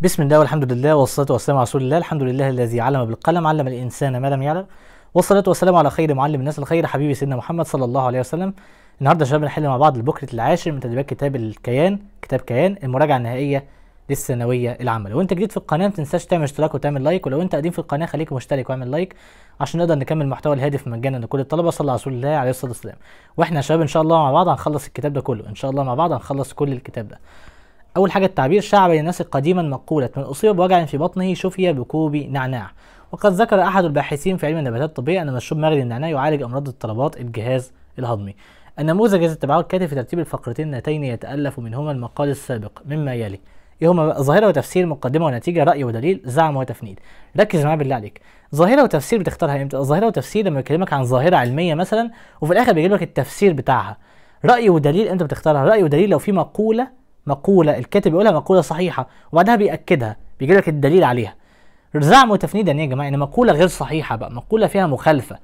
بسم الله والحمد لله والصلاة والسلام على رسول الله الحمد لله الذي علم بالقلم علم الإنسان ما لم يعلم والصلاة والسلام على خير معلم الناس الخير حبيبي سيدنا محمد صلى الله عليه وسلم النهارده يا شباب نحل مع بعض البكرة العاشر من تدريبات كتاب الكيان كتاب كيان المراجعة النهائية للثانوية العامة لو انت جديد في القناة ما تنساش تعمل اشتراك وتعمل لايك ولو انت قديم في القناة خليك مشترك واعمل لايك عشان نقدر نكمل محتوى الهادف مجانا لكل الطلبة صلى على رسول الله عليه الصلاة والسلام واحنا يا شباب ان شاء الله مع بعض هنخلص الكتاب ده كله ان شاء الله مع بعض هنخلص كل الكتاب ده أول حاجة التعبير شاع بين الناس قديما مقولة من أصيب بوجع في بطنه شفي بكوب نعناع وقد ذكر أحد الباحثين في علم النباتات الطبية أن مشروب مغلي النعناع يعالج أمراض اضطرابات الجهاز الهضمي النموذج الذي اتبعه الكاتب في ترتيب الفقرتين اللتين يتألف منهما المقال السابق مما يلي هما ظاهرة وتفسير مقدمة ونتيجة رأي ودليل زعم وتفنيد ركز معايا بالله عليك ظاهرة وتفسير بتختارها امتى ظاهرة وتفسير لما يكلمك عن ظاهرة علمية مثلا وفي الآخر بيجيب لك التفسير بتاعها رأي ودليل انت بتختارها رأي ودليل لو في مقولة مقوله الكاتب بيقولها مقوله صحيحه وبعدها بياكدها بيجيب لك الدليل عليها زعموا تفنيدا يا جماعه ان مقوله غير صحيحه بقى مقوله فيها مخالفه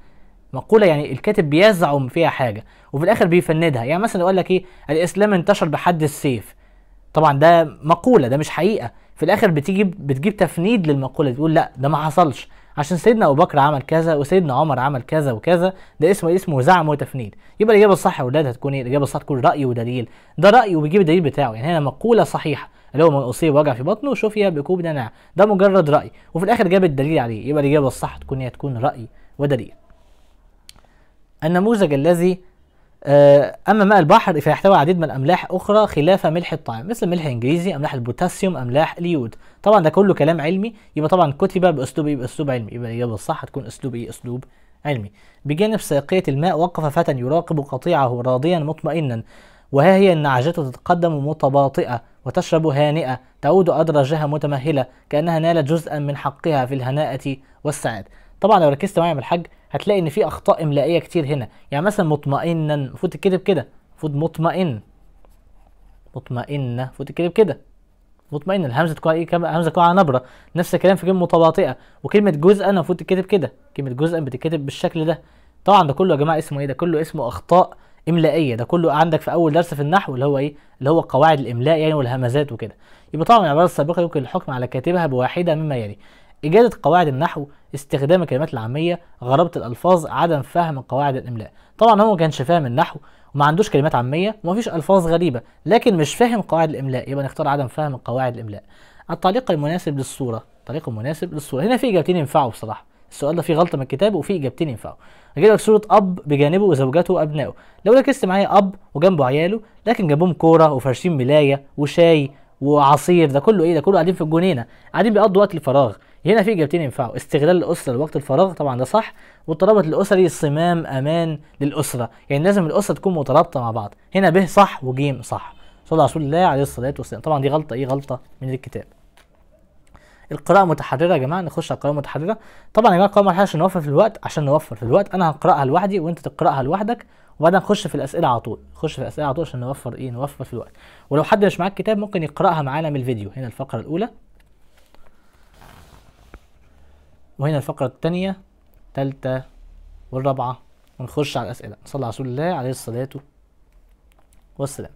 مقوله يعني الكاتب بيزعم فيها حاجه وفي الاخر بيفندها يعني مثلا يقول لك ايه الاسلام انتشر بحد السيف طبعا ده مقوله ده مش حقيقه في الاخر بتيجي بتجيب تفنيد للمقوله تقول لا ده ما حصلش عشان سيدنا ابو بكر عمل كذا وسيدنا عمر عمل كذا وكذا ده اسمه اسمه زعم وتفنيد يبقى الاجابه الصح يا اولاد هتكون ايه الاجابه الصح تكون راي ودليل ده راي وبيجيب الدليل بتاعه يعني هنا مقوله صحيحه اللي هو من اصيب وجع في بطنه شفي بكوب نعناع ده مجرد راي وفي الاخر جاب الدليل عليه يبقى الاجابه الصح تكون هي إيه؟ تكون راي ودليل النموذج الذي آه، اما ماء البحر فيحتوي عديد من الاملاح اخرى خلاف ملح الطعام مثل ملح انجليزي املاح البوتاسيوم املاح اليود طبعا ده كله كلام علمي يبقى طبعا كتب باسلوب ايه باسلوب علمي يبقى الاجابه الصح هتكون اسلوب ايه اسلوب علمي بجانب ساقية الماء وقف فتى يراقب قطيعه راضيا مطمئنا وها هي النعجات تتقدم متباطئة وتشرب هانئة تعود أدرجها متمهلة كأنها نالت جزءا من حقها في الهناءة والسعادة طبعا لو ركزت معايا يا الحاج هتلاقي ان في اخطاء املائيه كتير هنا يعني مثلا مطمئنا المفروض تتكتب كده المفروض مطمئن مطمئنه المفروض تتكتب كده مطمئن الهمزه تكون ايه همزه تكون على نبره نفس الكلام في كلمه متباطئه وكلمه جزءا المفروض تتكتب كده كلمه جزءا بتتكتب بالشكل ده طبعا ده كله يا جماعه اسمه ايه ده كله اسمه اخطاء املائيه ده كله عندك في اول درس في النحو اللي هو ايه اللي هو قواعد الاملاء يعني والهمزات وكده يبقى طبعا العباره السابقه يمكن الحكم على كاتبها بواحده مما يلي إجادة قواعد النحو استخدام الكلمات العامية غرابة الألفاظ عدم فهم قواعد الإملاء طبعا هو ما كانش فاهم النحو وما عندوش كلمات عامية ومفيش ألفاظ غريبة لكن مش فاهم قواعد الإملاء يبقى نختار عدم فهم قواعد الإملاء التعليق المناسب للصورة التعليق المناسب للصورة هنا في إجابتين ينفعوا بصراحة السؤال ده فيه غلطه من الكتاب وفيه اجابتين ينفعوا لك صوره اب بجانبه وزوجته وابنائه لو ركزت معايا اب وجنبه عياله لكن جنبهم كوره وفرشين ملايه وشاي وعصير ده كله ايه ده كله قاعدين في الجنينه قاعدين بيقضوا وقت الفراغ هنا في اجابتين ينفعوا استغلال الاسره لوقت الفراغ طبعا ده صح والترابط الاسري صمام امان للاسره يعني لازم الاسره تكون مترابطه مع بعض هنا ب صح وجيم صح صلى رسول الله عليه الصلاه والسلام طبعا دي غلطه ايه غلطه من الكتاب القراءة متحررة يا جماعة نخش على القراءة المتحررة طبعا يا جماعة القراءة متحررة عشان نوفر في الوقت عشان نوفر في الوقت أنا هقرأها لوحدي وأنت تقرأها لوحدك وبعدين نخش في الأسئلة على طول نخش في الأسئلة على طول عشان نوفر إيه نوفر في الوقت ولو حد مش معاك كتاب ممكن يقرأها معانا من الفيديو هنا الفقرة الأولى وهنا الفقرة التانية تالتة والرابعة ونخش على الأسئلة صلى على رسول الله عليه الصلاة والسلام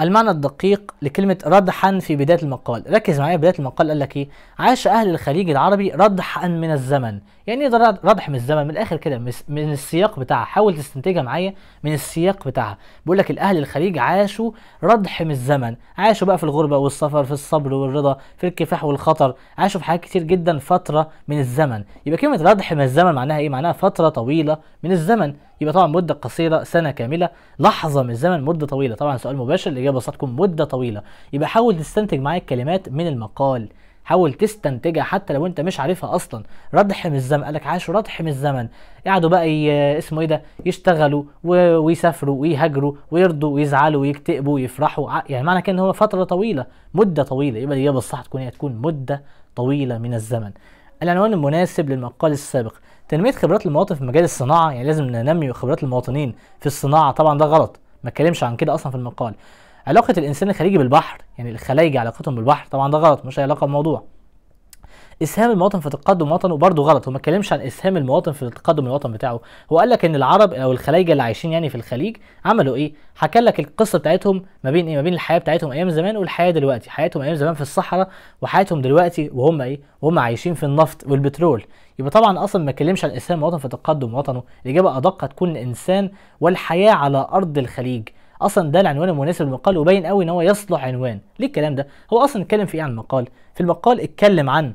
المعنى الدقيق لكلمة ردحا في بداية المقال ركز معايا بداية المقال قال لك ايه عاش أهل الخليج العربي ردحا من الزمن يعني ايه ردح من الزمن من الآخر كده من السياق بتاعها حاول تستنتجها معايا من السياق بتاعها بيقول لك الأهل الخليج عاشوا ردح من الزمن عاشوا بقى في الغربة والسفر في الصبر والرضا في الكفاح والخطر عاشوا في حاجات كتير جدا فترة من الزمن يبقى كلمة ردح من الزمن معناها ايه معناها فترة طويلة من الزمن يبقى طبعا مده قصيره سنه كامله لحظه من الزمن مده طويله طبعا سؤال مباشر الاجابه ستكون مده طويله يبقى حاول تستنتج معايا الكلمات من المقال حاول تستنتجها حتى لو انت مش عارفها اصلا ردح من الزمن قالك عاشوا ردح من الزمن قعدوا بقى ي... اسمه ايه ده يشتغلوا و... ويسافروا ويهاجروا ويرضوا ويزعلوا ويكتئبوا ويفرحوا يعني معنى كده ان هو فتره طويله مده طويله يبقى الاجابه الصح تكون هي تكون مده طويله من الزمن العنوان المناسب للمقال السابق تنميه خبرات المواطن في مجال الصناعه يعني لازم ننمي خبرات المواطنين في الصناعه طبعا ده غلط ما اتكلمش عن كده اصلا في المقال علاقه الانسان الخليجي بالبحر يعني الخلايج علاقتهم بالبحر طبعا ده غلط مش علاقه بموضوع اسهام المواطن في تقدم وطنه برضه غلط هو ما اتكلمش عن اسهام المواطن في تقدم الوطن بتاعه هو قال لك ان العرب او الخلايجه اللي عايشين يعني في الخليج عملوا ايه حكى لك القصه بتاعتهم ما بين ايه ما بين الحياه بتاعتهم ايام زمان والحياه دلوقتي حياتهم ايام زمان في الصحراء وحياتهم دلوقتي وهم ايه وهم عايشين في النفط والبترول يبقى طبعا اصلا ما اتكلمش عن اسهام المواطن في تقدم وطنه الاجابه ادق هتكون الانسان والحياه على ارض الخليج اصلا ده العنوان المناسب للمقال وباين قوي ان هو يصلح عنوان ليه الكلام ده هو اصلا اتكلم في ايه عن المقال في المقال اتكلم عن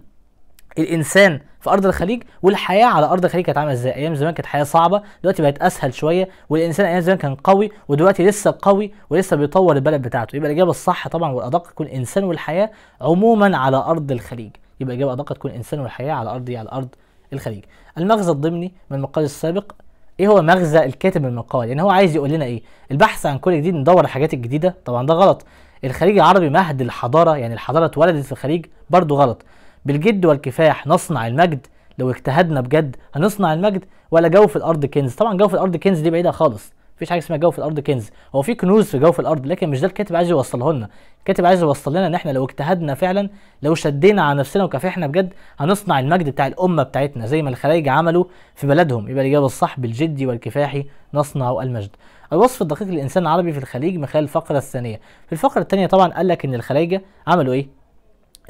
الانسان في ارض الخليج والحياه على ارض الخليج كانت عامله ازاي ايام زمان كانت حياه صعبه دلوقتي بقت اسهل شويه والانسان ايام زمان كان قوي ودلوقتي لسه قوي ولسه بيطور البلد بتاعته يبقى الاجابه الصح طبعا والادق تكون الانسان والحياه عموما على ارض الخليج يبقى الاجابه الادق تكون الانسان والحياه على ارض على ارض الخليج المغزى الضمني من المقال السابق ايه هو مغزى الكاتب من المقال يعني هو عايز يقول لنا ايه البحث عن كل جديد ندور على الحاجات الجديده طبعا ده غلط الخليج العربي مهد الحضاره يعني الحضاره اتولدت في الخليج برضه غلط بالجد والكفاح نصنع المجد لو اجتهدنا بجد هنصنع المجد ولا جو في الارض كنز طبعا جو في الارض كنز دي بعيده خالص مفيش حاجه اسمها جو في الارض كنز هو في كنوز في جو في الارض لكن مش ده الكاتب عايز يوصله لنا الكاتب عايز يوصل لنا ان احنا لو اجتهدنا فعلا لو شدينا على نفسنا وكافحنا بجد هنصنع المجد بتاع الامه بتاعتنا زي ما الخلايج عملوا في بلدهم يبقى الاجابه الصح بالجد والكفاح نصنع المجد الوصف الدقيق للانسان العربي في الخليج من خلال الفقره الثانيه في الفقره الثانيه طبعا قال لك ان الخلايجه عملوا ايه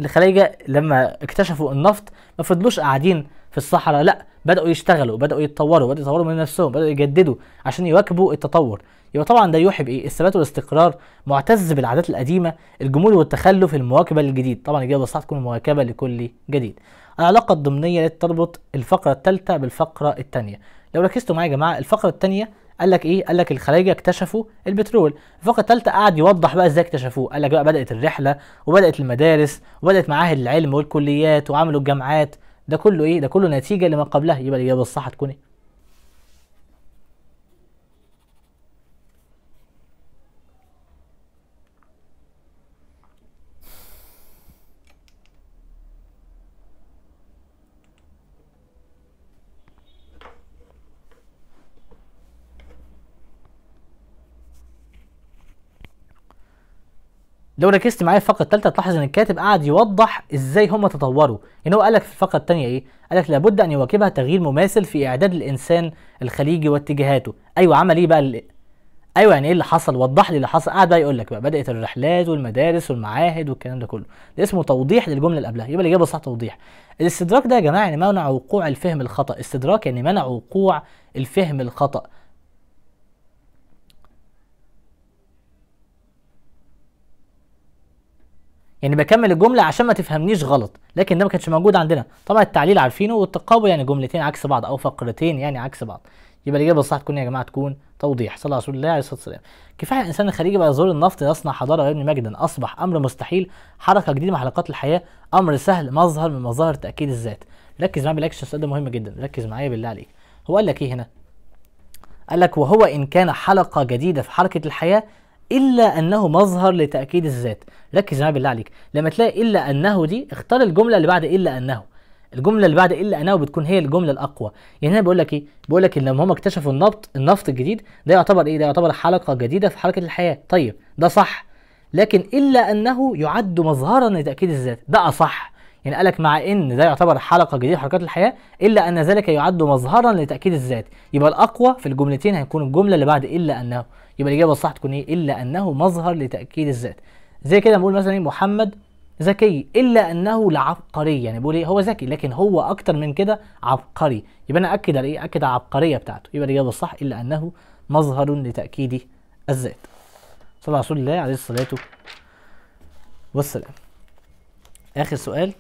الخليجه لما اكتشفوا النفط ما فضلوش قاعدين في الصحراء لا بداوا يشتغلوا بداوا يتطوروا بداوا يطوروا من نفسهم بداوا يجددوا عشان يواكبوا التطور يبقى طبعا ده يوحي بايه الثبات والاستقرار معتز بالعادات القديمه الجمود والتخلف المواكبه للجديد طبعا الجديد بس تكون مواكبه لكل جديد العلاقه الضمنيه تربط الفقره الثالثه بالفقره الثانيه لو ركزتوا معايا يا جماعه الفقره الثانيه قال لك ايه قال لك الخلايجه اكتشفوا البترول الفقره الثالثه قعد يوضح بقى ازاي اكتشفوه قال لك بقى بدات الرحله وبدات المدارس وبدات معاهد العلم والكليات وعملوا الجامعات ده كله ايه ده كله نتيجه لما قبلها يبقى الاجابه الصح هتكون ايه لو ركزت معايا في الفقره الثالثه هتلاحظ ان الكاتب قعد يوضح ازاي هم تطوروا يعني هو قالك في الفقره الثانيه ايه قالك لابد ان يواكبها تغيير مماثل في اعداد الانسان الخليجي واتجاهاته ايوه عمل ايه بقى اللي... ايوه يعني ايه اللي حصل وضح لي اللي حصل قعد بقى يقول لك بقى بدات الرحلات والمدارس والمعاهد والكلام ده كله ده اسمه توضيح للجمله اللي قبلها يبقى الاجابه صح توضيح الاستدراك ده يا جماعه يعني منع وقوع الفهم الخطا استدراك يعني منع وقوع الفهم الخطا يعني بكمل الجمله عشان ما تفهمنيش غلط لكن ده ما كانش موجود عندنا طبعا التعليل عارفينه والتقابل يعني جملتين عكس بعض او فقرتين يعني عكس بعض يبقى الاجابه الصح تكون إيه يا جماعه تكون توضيح صلى الله عليه الصلاه والسلام كفايه الانسان الخليجي بقى ظهور النفط يصنع حضاره ويبني مجدا اصبح امر مستحيل حركه جديده من حلقات الحياه امر سهل مظهر من مظاهر تاكيد الذات ركز معايا بالأكشن السؤال ده مهم جدا ركز معايا بالله عليك هو قال لك ايه هنا قال لك وهو ان كان حلقه جديده في حركه الحياه الا انه مظهر لتاكيد الذات ركز معايا بالله عليك لما تلاقي الا انه دي اختار الجمله اللي بعد الا انه الجمله اللي بعد الا انه بتكون هي الجمله الاقوى يعني انا بقول لك ايه بقول لك لما هم اكتشفوا النبط النفط الجديد ده يعتبر ايه ده يعتبر حلقه جديده في حركه الحياه طيب ده صح لكن الا انه يعد مظهرا لتاكيد الذات ده اصح يعني قالك مع ان ده يعتبر حلقه جديده حركات الحياه الا ان ذلك يعد مظهرا لتاكيد الذات يبقى الاقوى في الجملتين هيكون الجمله اللي بعد الا انه يبقى الاجابه الصح تكون ايه الا انه مظهر لتاكيد الذات زي كده بنقول مثلا إيه؟ محمد ذكي الا انه لعبقري يعني بقول ايه هو ذكي لكن هو اكتر من كده عبقري يبقى انا اكد على ايه اكد على العبقريه بتاعته يبقى الاجابه الصح الا انه مظهر لتاكيد الذات صلى رسول الله عليه الصلاه والسلام اخر سؤال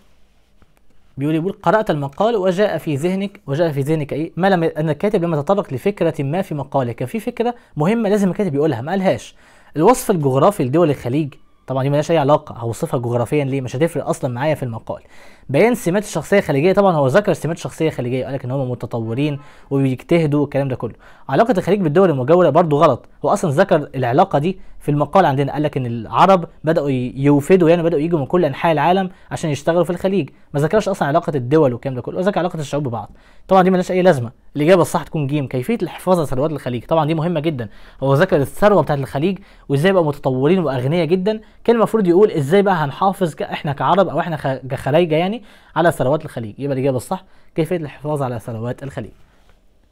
بيقول يقول قرأت المقال وجاء في ذهنك وجاء في ذهنك ايه؟ ما لم ان الكاتب لم يتطرق لفكرة ما في مقاله، كان في فكرة مهمة لازم الكاتب يقولها ما قالهاش. الوصف الجغرافي لدول الخليج طبعا دي ملهاش اي علاقة هوصفها جغرافيا ليه؟ مش هتفرق اصلا معايا في المقال. بيان سمات الشخصية الخليجية طبعا هو ذكر سمات الشخصيه الخليجيه وقال لك ان هم متطورين وبيجتهدوا والكلام ده كله. علاقة الخليج بالدول المجاورة برضه غلط، هو اصلا ذكر العلاقة دي في المقال عندنا قال لك ان العرب بداوا يوفدوا يعني بداوا يجوا من كل انحاء العالم عشان يشتغلوا في الخليج ما ذكرش اصلا علاقه الدول والكلام ده كله ذكر علاقه الشعوب ببعض طبعا دي ملهاش اي لازمه الاجابه الصح تكون جيم كيفيه الحفاظ على ثروات الخليج طبعا دي مهمه جدا هو ذكر الثروه بتاعه الخليج وازاي بقى متطورين واغنياء جدا كان المفروض يقول ازاي بقى هنحافظ احنا كعرب او احنا كخلايجه يعني على ثروات الخليج يبقى الاجابه الصح كيفيه الحفاظ على ثروات الخليج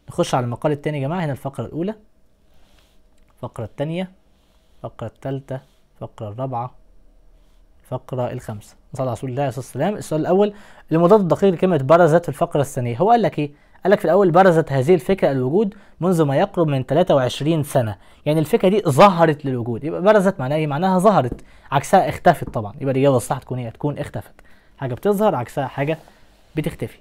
نخش على المقال الثاني يا جماعه هنا الفقره الاولى الفقره الثانيه الفقرة الثالثة الفقرة الرابعة الفقرة الخامسة نصلي على رسول الله عليه الصلاة والسلام السؤال الأول المضاد الدقيق لكلمة برزت في الفقرة الثانية هو قال لك إيه؟ قال لك في الأول برزت هذه الفكرة الوجود منذ ما يقرب من 23 سنة يعني الفكرة دي ظهرت للوجود يبقى برزت معناها إيه؟ معناها ظهرت عكسها اختفت طبعا يبقى الإجابة الصح تكون إيه؟ تكون اختفت حاجة بتظهر عكسها حاجة بتختفي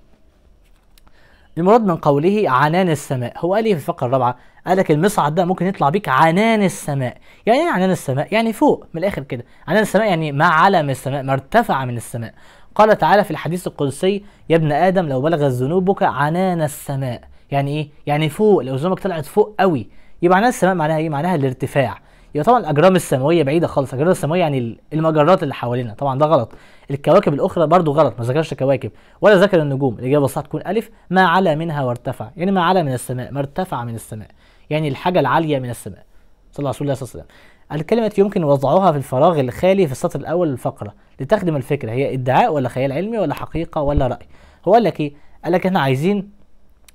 المراد من قوله عنان السماء هو قال ايه في الفقره الرابعه قال لك المصعد ده ممكن يطلع بيك عنان السماء يعني ايه عنان السماء يعني فوق من الاخر كده عنان السماء يعني ما على من السماء ما ارتفع من السماء قال تعالى في الحديث القدسي يا ابن ادم لو بلغت ذنوبك عنان السماء يعني ايه يعني فوق لو ذنوبك طلعت فوق قوي يبقى عنان السماء معناها ايه معناها الارتفاع يبقى طبعا الاجرام السماويه بعيده خالص الاجرام السماويه يعني المجرات اللي حوالينا طبعا ده غلط الكواكب الاخرى برضو غلط ما ذكرش كواكب ولا ذكر النجوم الاجابه الصح تكون الف ما علا منها وارتفع يعني ما علا من السماء ما ارتفع من السماء يعني الحاجه العاليه من السماء صلى رسول الله صلى الله عليه وسلم الكلمة يمكن وضعها في الفراغ الخالي في السطر الأول للفقرة لتخدم الفكرة هي ادعاء ولا خيال علمي ولا حقيقة ولا رأي هو قال لك إيه؟ قال لك إحنا عايزين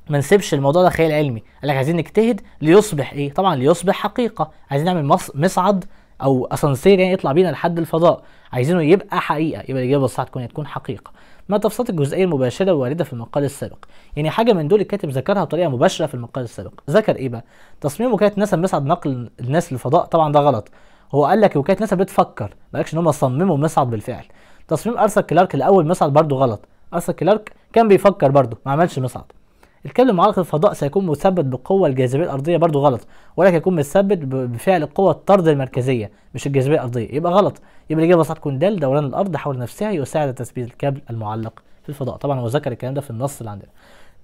ما نسيبش الموضوع ده خيال علمي قال لك عايزين نجتهد ليصبح ايه طبعا ليصبح حقيقه عايزين نعمل مصعد او اسانسير يعني يطلع بينا لحد الفضاء عايزينه يبقى حقيقه يبقى الاجابه الصح تكون تكون حقيقه ما تفصيلات الجزئيه المباشره الوارده في المقال السابق يعني حاجه من دول الكاتب ذكرها بطريقه مباشره في المقال السابق ذكر ايه بقى تصميم وكاله ناسا مصعد نقل الناس للفضاء طبعا ده غلط هو قال لك وكاله ناسا بتفكر ما قالكش ان هم صمموا مصعد بالفعل تصميم ارثر كلارك الاول مصعد برده غلط ارثر كلارك كان بيفكر برده ما عملش مصعد الكابل المعلق الفضاء سيكون مثبت بالقوة الجاذبية الأرضية برضو غلط ولكن يكون مثبت بفعل القوة الطرد المركزية مش الجاذبية الأرضية يبقى غلط يبقى الإجابة صح تكون د دوران الأرض حول نفسها يساعد تثبيت الكابل المعلق في الفضاء طبعا هو ذكر الكلام ده في النص اللي عندنا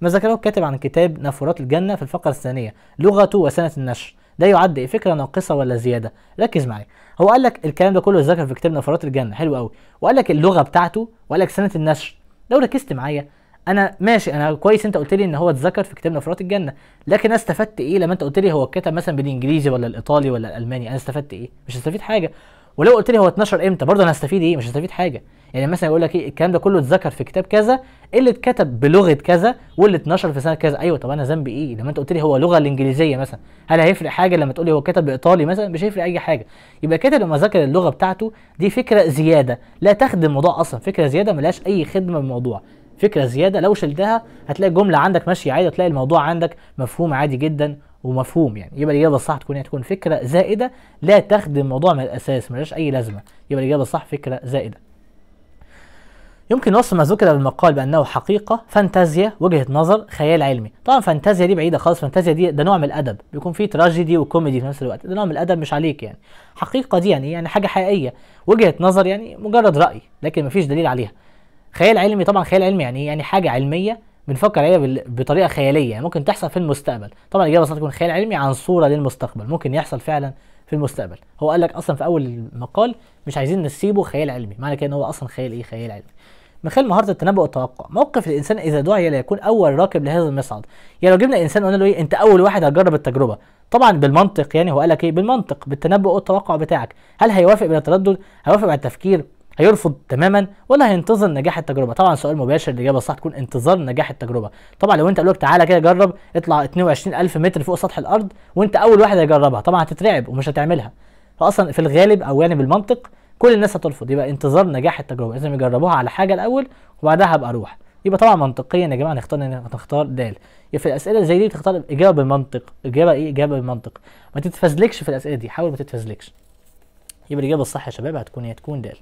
ما ذكره الكاتب عن كتاب نافورات الجنة في الفقرة الثانية لغته وسنة النشر ده يعد فكرة ناقصة ولا زيادة ركز معايا هو قال لك الكلام ده كله ذكر في كتاب نافورات الجنة حلو قوي وقال لك اللغة بتاعته وقال لك سنة النشر لو ركزت معايا انا ماشي انا كويس انت قلت لي ان هو اتذكر في كتاب نفرات الجنه لكن انا استفدت ايه لما انت قلت لي هو اتكتب مثلا بالانجليزي ولا الايطالي ولا الالماني انا استفدت ايه مش هستفيد حاجه ولو قلت لي هو اتنشر امتى برضه انا هستفيد ايه مش هستفيد حاجه يعني مثلا يقول لك ايه الكلام ده كله اتذكر في كتاب كذا اللي اتكتب بلغه كذا واللي اتنشر في سنه كذا ايوه طب انا ذنبي ايه لما انت قلت لي هو لغه الانجليزيه مثلا هل هيفرق حاجه لما تقول لي هو كتب بايطالي مثلا مش هيفرق اي حاجه يبقى كده لما ذكر اللغه بتاعته دي فكره زياده لا تخدم الموضوع اصلا فكره زياده ملهاش اي خدمه بالموضوع فكره زياده لو شلتها هتلاقي الجمله عندك ماشيه عادي هتلاقي الموضوع عندك مفهوم عادي جدا ومفهوم يعني يبقى الاجابه الصح تكون تكون فكره زائده لا تخدم الموضوع من الاساس ملهاش اي لازمه يبقى الاجابه الصح فكره زائده يمكن وصف ما ذكر بالمقال بانه حقيقه فانتازيا وجهه نظر خيال علمي طبعا فانتازيا دي بعيده خالص فانتازيا دي ده نوع من الادب بيكون فيه تراجيدي وكوميدي في نفس الوقت ده نوع من الادب مش عليك يعني حقيقه دي يعني يعني حاجه حقيقيه وجهه نظر يعني مجرد راي لكن مفيش دليل عليها خيال علمي طبعا خيال علمي يعني ايه يعني حاجه علميه بنفكر عليها بطريقه خياليه يعني ممكن تحصل في المستقبل طبعا الاجابه صح تكون خيال علمي عن صوره للمستقبل ممكن يحصل فعلا في المستقبل هو قال لك اصلا في اول المقال مش عايزين نسيبه خيال علمي معنى كده ان هو اصلا خيال ايه خيال علمي من خلال مهاره التنبؤ والتوقع موقف الانسان اذا دعي ليكون اول راكب لهذا المصعد يعني لو جبنا انسان قلنا له ايه انت اول واحد هتجرب التجربه طبعا بالمنطق يعني هو قال لك ايه بالمنطق بالتنبؤ والتوقع بتاعك هل هيوافق بالتردد هيوافق على التفكير هيرفض تماما ولا هينتظر نجاح التجربه طبعا سؤال مباشر الاجابه الصح تكون انتظار نجاح التجربه طبعا لو انت قلت لك تعالى كده جرب اطلع 22000 متر فوق سطح الارض وانت اول واحد هيجربها طبعا هتترعب ومش هتعملها فاصلا في الغالب او يعني بالمنطق كل الناس هترفض يبقى انتظار نجاح التجربه لازم يجربوها على حاجه الاول وبعدها هبقى اروح يبقى طبعا منطقيا يا جماعه نختار نختار د يبقى في الاسئله زي دي تختار اجابه بالمنطق اجابه ايه اجابه بالمنطق ما تتفزلكش في الاسئله دي حاول ما تتفزلكش يبقى الاجابه الصح يا شباب هتكون هي تكون د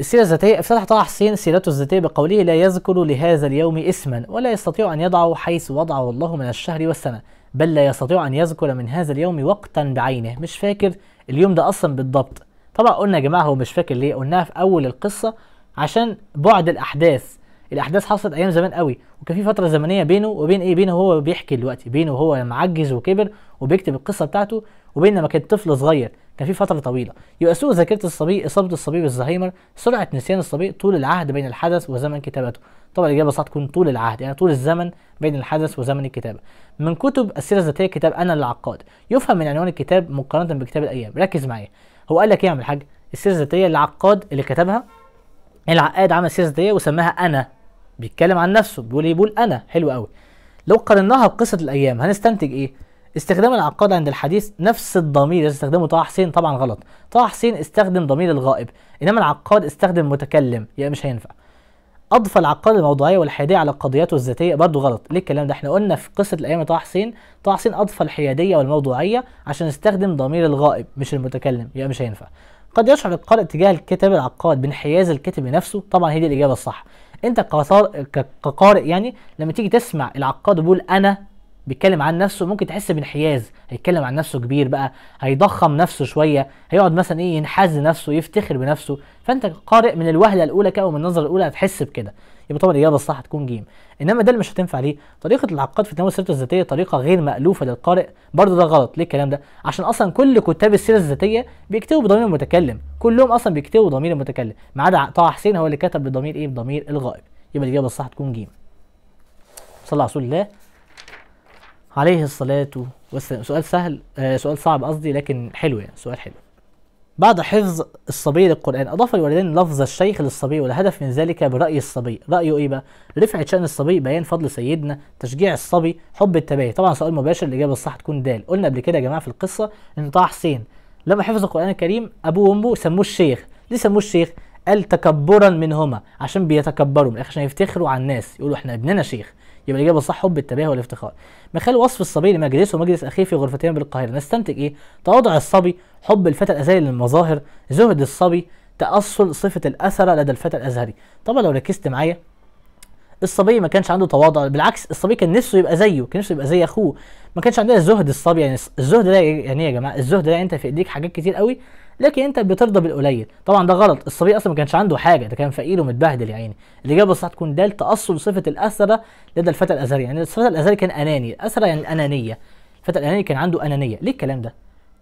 السيرة الذاتية افتتح طه حسين سيرته الذاتية بقوله لا يذكر لهذا اليوم اسما ولا يستطيع أن يضعه حيث وضعه الله من الشهر والسنة بل لا يستطيع أن يذكر من هذا اليوم وقتا بعينه مش فاكر اليوم ده أصلا بالضبط طبعا قلنا يا جماعة هو مش فاكر ليه قلناها في أول القصة عشان بعد الأحداث الأحداث حصلت أيام زمان قوي وكان في فترة زمنية بينه وبين إيه بينه هو بيحكي دلوقتي بينه هو لما عجز وكبر وبيكتب القصة بتاعته وبين لما كان طفل صغير كان في فتره طويله يبقى سوء ذاكره الصبي اصابه الصبي بالزهايمر سرعه نسيان الصبي طول العهد بين الحدث وزمن كتابته طبعا الاجابه صح تكون طول العهد يعني طول الزمن بين الحدث وزمن الكتابه من كتب السيره الذاتيه كتاب انا العقاد يفهم من عنوان الكتاب مقارنه بكتاب الايام ركز معايا هو قال لك ايه يا عم الحاج السيره الذاتيه العقاد اللي كتبها العقاد عمل السيره الذاتيه وسماها انا بيتكلم عن نفسه بيقول ايه بيقول انا حلو قوي لو قارناها بقصه الايام هنستنتج ايه استخدام العقاد عند الحديث نفس الضمير اللي استخدمه طه حسين طبعا غلط طه حسين استخدم ضمير الغائب انما العقاد استخدم متكلم يبقى مش هينفع اضفى العقاد الموضوعيه والحياديه على قضياته الذاتيه برضو غلط ليه الكلام ده احنا قلنا في قصه الايام طه حسين طه حسين اضفى الحياديه والموضوعيه عشان استخدم ضمير الغائب مش المتكلم يبقى مش هينفع قد يشعر القارئ تجاه الكتاب العقاد بانحياز الكاتب لنفسه طبعا هي دي الاجابه الصح انت كقارئ يعني لما تيجي تسمع العقاد بيقول انا بيتكلم عن نفسه ممكن تحس بانحياز هيتكلم عن نفسه كبير بقى هيضخم نفسه شويه هيقعد مثلا ايه ينحاز لنفسه يفتخر بنفسه فانت قارئ من الوهله الاولى كده ومن النظره الاولى هتحس بكده يبقى طبعا الرياضه الصح هتكون جيم انما ده اللي مش هتنفع ليه طريقه العقاد في تناول سيرته الذاتيه طريقه غير مالوفه للقارئ برضه ده غلط ليه الكلام ده عشان اصلا كل كتاب السيره الذاتيه بيكتبوا بضمير المتكلم كلهم اصلا بيكتبوا بضمير المتكلم ما عدا طه حسين هو اللي كتب بضمير ايه بضمير الغائب يبقى الإجابة الصح تكون جيم صلى على رسول الله عليه الصلاة والسلام سؤال سهل آه سؤال صعب قصدي لكن حلو يعني سؤال حلو بعد حفظ الصبي للقرآن أضاف الوالدين لفظ الشيخ للصبي والهدف من ذلك برأي الصبي رأيه إيه بقى؟ رفعة شأن الصبي بيان فضل سيدنا تشجيع الصبي حب التباهي طبعا سؤال مباشر الإجابة الصح تكون دال قلنا قبل كده يا جماعة في القصة إن طه حسين لما حفظ القرآن الكريم أبوه وأمه سموه الشيخ ليه سموه الشيخ؟ قال تكبرا منهما عشان بيتكبروا من عشان يفتخروا على الناس يقولوا إحنا ابننا شيخ يبقى الاجابه الصح حب التباهي والافتخار مخال وصف الصبي لمجلسه ومجلس اخيه في غرفتين بالقاهره نستنتج ايه تواضع الصبي حب الفتى الازهري للمظاهر زهد الصبي تاصل صفه الاثر لدى الفتى الازهري طبعا لو ركزت معايا الصبي ما كانش عنده تواضع بالعكس الصبي كان نفسه يبقى زيه كان نفسه يبقى زي اخوه ما كانش عندنا الزهد الصبي يعني الزهد ده يعني ايه يا جماعه الزهد ده انت في ايديك حاجات كتير قوي لكن انت بترضى بالقليل طبعا ده غلط الصبي اصلا ما كانش عنده حاجه ده كان فقير ومتبهدل يا عيني الاجابه الصح تكون د تاصل صفه الاسره لدى الفتى الازهري يعني الفتى الازهري كان اناني الاسره يعني الانانيه الفتى الاناني كان عنده انانيه ليه الكلام ده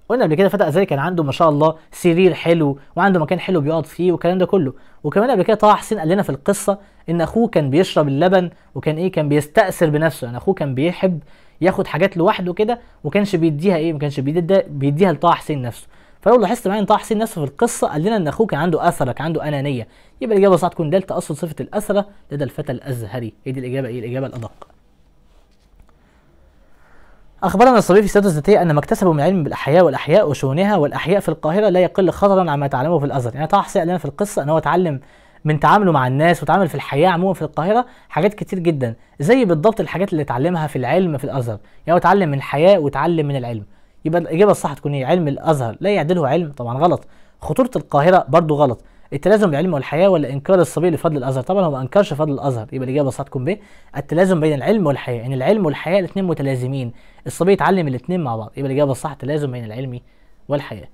قلنا قبل كده فتى الازهري كان عنده ما شاء الله سرير حلو وعنده مكان حلو بيقعد فيه والكلام ده كله وكمان قبل كده طه حسين قال لنا في القصه ان اخوه كان بيشرب اللبن وكان ايه كان بيستأثر بنفسه يعني اخوه كان بيحب ياخد حاجات لوحده كده وكانش بيديها ايه ما كانش بيديها لطه حسين نفسه فلو لاحظت معايا ان طه حسين نفسه في القصه قال لنا ان اخوه كان عنده اثره كان عنده انانيه يبقى الاجابه الصح تكون د تاصل صفه الاثره لدى الفتى الازهري هي دي الاجابه ايه الاجابه الادق أخبرنا الصبي في سيرته الذاتية أن ما اكتسبه من علم بالأحياء والأحياء وشؤونها والأحياء في القاهرة لا يقل خطرا عما تعلمه في الأزهر، يعني طه حسين قال لنا في القصة إن هو اتعلم من تعامله مع الناس وتعامل في الحياه عموما في القاهره حاجات كتير جدا زي بالضبط الحاجات اللي اتعلمها في العلم في الازهر يعني هو اتعلم من الحياه واتعلم من العلم يبقى الاجابه الصح تكون ايه علم الازهر لا يعدله علم طبعا غلط خطوره القاهره برضو غلط التلازم العلم والحياه ولا انكار الصبي لفضل الازهر طبعا هو ما انكرش فضل الازهر يبقى الاجابه الصح تكون ب التلازم بين العلم والحياه ان يعني العلم والحياه الاثنين متلازمين الصبي يتعلم الاثنين مع بعض يبقى الاجابه الصح التلازم بين العلم والحياه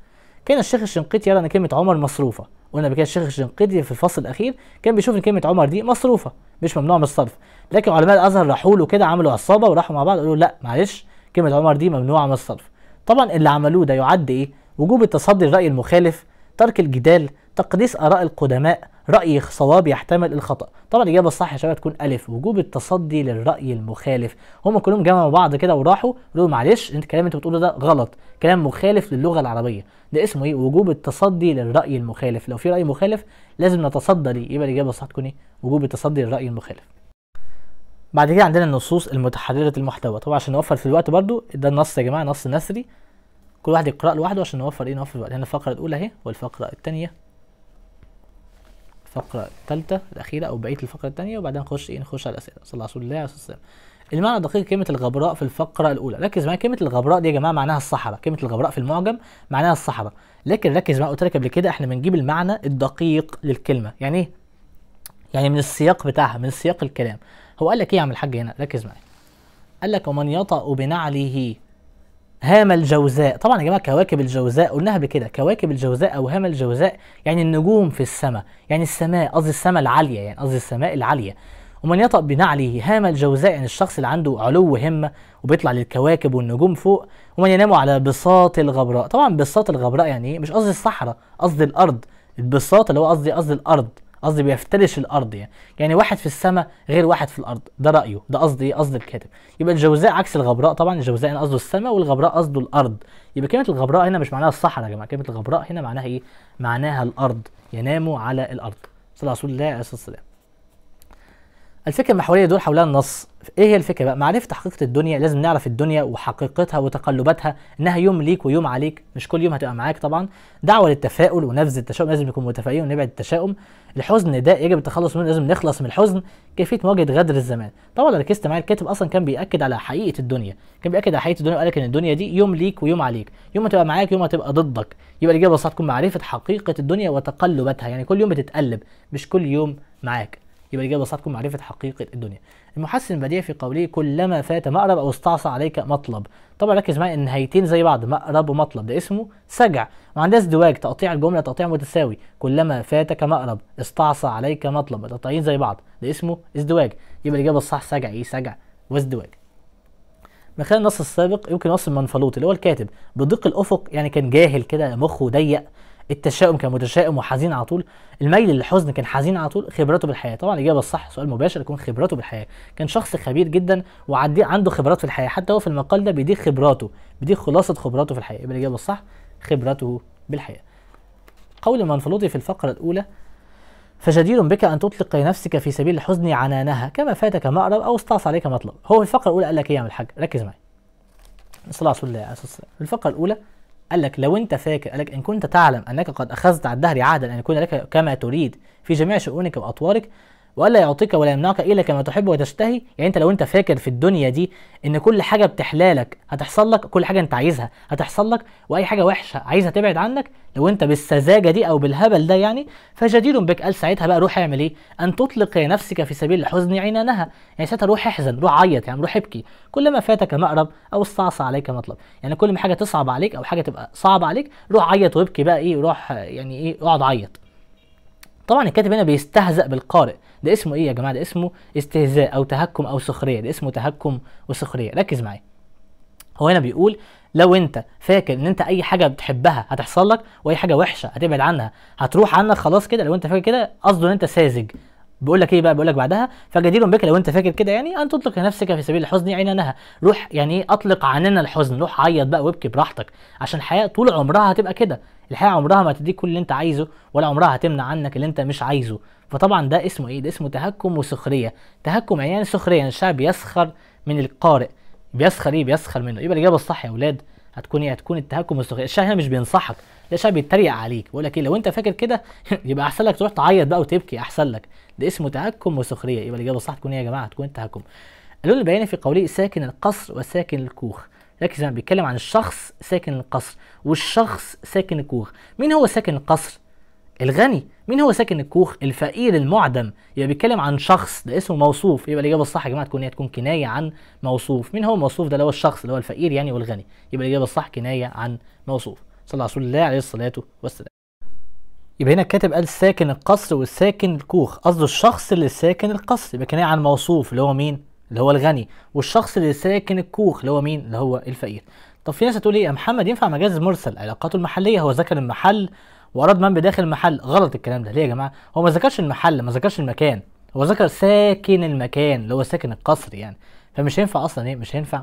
كان الشيخ الشنقيطي يرى ان كلمه عمر مصروفه قلنا بكده الشيخ الشنقيطي في الفصل الاخير كان بيشوف ان كلمه عمر دي مصروفه مش ممنوع من الصرف لكن علماء الازهر راحوا له كده عملوا عصابه وراحوا مع بعض قالوا لا معلش كلمه عمر دي ممنوعه من الصرف طبعا اللي عملوه ده يعد ايه وجوب التصدي للرأي المخالف ترك الجدال تقديس آراء القدماء رأي صواب يحتمل الخطأ طبعا الإجابة الصح يا شباب تكون ألف وجوب التصدي للرأي المخالف هم كلهم جمعوا بعض كده وراحوا قالوا معلش أنت الكلام أنت بتقوله ده غلط كلام مخالف للغة العربية ده اسمه إيه وجوب التصدي للرأي المخالف لو في رأي مخالف لازم نتصدى ليه يبقى الإجابة الصح تكون إيه وجوب التصدي للرأي المخالف بعد كده عندنا النصوص المتحررة المحتوى طبعا عشان نوفر في الوقت برضو ده النص يا جماعة نص نثري كل واحد يقرأ لوحده عشان نوفر ايه نوفر الوقت هنا الفقرة الأولى اهي والفقرة التانية الفقرة التالتة الأخيرة أو بقية الفقرة التانية وبعدين نخش ايه نخش على الأسئلة صلى الله عليه وسلم المعنى الدقيق كلمة الغبراء في الفقرة الأولى ركز معايا كلمة الغبراء دي يا جماعة معناها الصحراء كلمة الغبراء في المعجم معناها الصحراء لكن ركز معايا قلت لك قبل كده احنا بنجيب المعنى الدقيق للكلمة يعني ايه يعني من السياق بتاعها من سياق الكلام هو قال لك ايه يا عم الحاج هنا ركز معايا قال لك ومن يطأ بنعله هام الجوزاء طبعا يا جماعه كواكب الجوزاء قلناها بكده كواكب الجوزاء او هام الجوزاء يعني النجوم في السماء يعني السماء قصدي السماء العاليه يعني قصدي السماء العاليه ومن يطأ بنعله هام الجوزاء يعني الشخص اللي عنده علو همة وبيطلع للكواكب والنجوم فوق ومن ينام على بساط الغبراء طبعا بساط الغبراء يعني ايه مش قصدي الصحراء قصدي الارض البساط اللي هو قصدي قصدي الارض قصدي بيفترش الارض يعني يعني واحد في السماء غير واحد في الارض ده رايه ده قصدي ايه قصد الكاتب يبقى الجوزاء عكس الغبراء طبعا الجوزاء هنا قصده السماء والغبراء قصده الارض يبقى كلمه الغبراء هنا مش معناها الصحراء يا جماعه كلمه الغبراء هنا معناها ايه معناها الارض يناموا على الارض صلى الله رسول الله عليه الصلاه والسلام الفكره المحوريه دول حولها النص ايه هي الفكره بقى معرفه حقيقه الدنيا لازم نعرف الدنيا وحقيقتها وتقلباتها انها يوم ليك ويوم عليك مش كل يوم هتبقى معاك طبعا دعوه للتفاؤل ونفذ التشاؤم لازم نكون متفائلين ونبعد التشاؤم الحزن ده يجب التخلص منه لازم نخلص من الحزن كيفيه مواجهه غدر الزمان طبعا لو ركزت معايا الكاتب اصلا كان بياكد على حقيقه الدنيا كان بياكد على حقيقه الدنيا وقال لك ان الدنيا دي يوم ليك ويوم عليك يوم هتبقى معاك يوم هتبقى ضدك يبقى الاجابه بس تكون معرفه حقيقه الدنيا وتقلباتها يعني كل يوم بتتقلب مش كل يوم معاك يبقى الإجابة صح تكون معرفة حقيقة الدنيا المحسن بديع في قوله كلما فات مأرب أو استعصى عليك مطلب طبعا ركز معايا النهايتين زي بعض مأرب ومطلب ده اسمه سجع وعندها ازدواج تقطيع الجملة تقطيع متساوي كلما فاتك مأرب استعصى عليك مطلب تقطيعين زي بعض ده اسمه ازدواج يبقى الإجابة الصح سجع إيه سجع وازدواج من خلال النص السابق يمكن وصف منفلوط اللي هو الكاتب بضيق الافق يعني كان جاهل كده مخه ضيق التشاؤم كان متشائم وحزين على طول الميل للحزن كان حزين على طول خبرته بالحياه طبعا الاجابه الصح سؤال مباشر يكون خبرته بالحياه كان شخص خبير جدا وعدي عنده خبرات في الحياه حتى هو في المقال ده بيديك خبراته بيديك خلاصه خبراته في الحياه يبقى الاجابه الصح خبرته بالحياه قول المنفلوطي في الفقره الاولى فجدير بك ان تطلق نفسك في سبيل الحزن عنانها كما فاتك مأرب او استعصى عليك مطلب هو في الفقره الاولى قال لك ايه يا عم الحاج ركز معايا صلى الله عليه وسلم الفقره الاولى قال لك لو انت فاكر قال لك ان كنت تعلم انك قد اخذت على الدهر عهدا ان يكون لك كما تريد في جميع شؤونك واطوارك ولا يعطيك ولا يمنعك الا كما تحب وتشتهي يعني انت لو انت فاكر في الدنيا دي ان كل حاجه بتحلالك هتحصل لك كل حاجه انت عايزها هتحصل لك واي حاجه وحشه عايزها تبعد عنك لو انت بالسذاجه دي او بالهبل ده يعني فجدير بك قال ساعتها بقى روح اعمل ايه ان تطلق نفسك في سبيل الحزن عنانها يعني ساعتها روح احزن روح عيط يعني روح ابكي كل ما فاتك مأرب او استعصى عليك مطلب يعني كل ما حاجه تصعب عليك او حاجه تبقى صعبه عليك روح عيط وابكي بقى ايه روح يعني ايه اقعد عيط طبعا الكاتب هنا بيستهزأ بالقارئ ده اسمه ايه يا جماعه ده اسمه استهزاء او تهكم او سخريه ده اسمه تهكم وسخريه ركز معايا هو هنا بيقول لو انت فاكر ان انت اي حاجه بتحبها هتحصل لك واي حاجه وحشه هتبعد عنها هتروح عنك خلاص كده لو انت فاكر كده قصده ان انت ساذج بيقول لك ايه بقى بيقول لك بعدها فجدير بك لو انت فاكر كده يعني ان تطلق نفسك في سبيل الحزن عيننها روح يعني ايه اطلق عننا الحزن روح عيط بقى وابكي براحتك عشان الحياه طول عمرها هتبقى كده الحقيقه عمرها ما تديك كل اللي انت عايزه ولا عمرها هتمنع عنك اللي انت مش عايزه فطبعا ده اسمه ايه ده اسمه تهكم وسخريه تهكم يعني إيه سخريه يعني الشعب بيسخر من القارئ بيسخر ايه بيسخر منه يبقى الاجابه الصح يا اولاد هتكون ايه هتكون التهكم والسخريه الشعب هنا مش بينصحك لا الشعب بيتريق عليك بيقول لك ايه لو انت فاكر كده يبقى احسن لك تروح تعيط بقى وتبكي احسن لك ده اسمه تهكم وسخريه يبقى الاجابه الصح تكون ايه يا جماعه تكون التهكم قالوا البياني في قوله ساكن القصر وساكن الكوخ ركز انا بيتكلم عن الشخص ساكن القصر والشخص ساكن الكوخ مين هو ساكن القصر الغني مين هو ساكن الكوخ الفقير المعدم يبقى بيتكلم عن شخص ده اسمه موصوف يبقى الاجابه الصح يا جماعه تكون هي تكون كنايه عن موصوف مين هو الموصوف ده اللي هو الشخص اللي هو الفقير يعني والغني يبقى الاجابه الصح كنايه عن موصوف صلى الله رسول الله عليه الصلاه والسلام يبقى هنا الكاتب قال ساكن القصر والساكن الكوخ قصده الشخص اللي ساكن القصر يبقى كنايه عن موصوف اللي هو مين اللي هو الغني والشخص اللي ساكن الكوخ اللي هو مين اللي هو الفقير طب في ناس هتقول ايه يا محمد ينفع مجاز مرسل علاقاته المحليه هو ذكر المحل واراد من بداخل المحل غلط الكلام ده ليه يا جماعه هو ما ذكرش المحل ما ذكرش المكان هو ذكر ساكن المكان اللي هو ساكن القصر يعني فمش هينفع اصلا ايه مش هينفع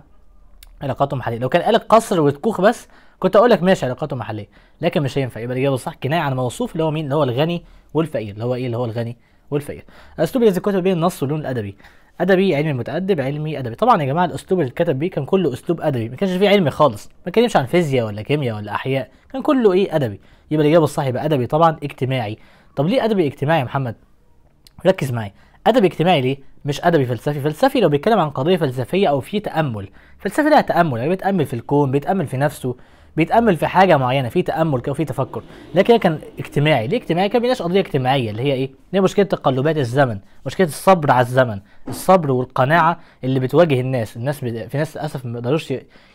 علاقاته محليه لو كان قال القصر والكوخ بس كنت اقول لك ماشي علاقاته محليه لكن مش هينفع يبقى الاجابه الصح كنايه عن موصوف اللي هو مين اللي هو الغني والفقير اللي هو ايه اللي هو الغني والفقير اسلوب الذي كتب بين النص واللون الادبي ادبي علمي متادب علمي ادبي طبعا يا جماعه الاسلوب اللي اتكتب بيه كان كله اسلوب ادبي ما كانش فيه علمي خالص ما كانش عن فيزياء ولا كيمياء ولا احياء كان كله ايه ادبي يبقى الاجابه الصح يبقى ادبي طبعا اجتماعي طب ليه ادبي اجتماعي يا محمد ركز معايا ادبي اجتماعي ليه مش ادبي فلسفي فلسفي لو بيتكلم عن قضيه فلسفيه او في تامل فلسفي لها تامل يعني بيتامل في الكون بيتامل في نفسه بيتامل في حاجه معينه في تامل كده وفي تفكر لكن كان اجتماعي ليه اجتماعي كان بيناقش قضيه اجتماعيه اللي هي ايه اللي هي مشكله تقلبات الزمن مشكله الصبر على الزمن الصبر والقناعه اللي بتواجه الناس الناس في ناس للاسف ما بيقدروش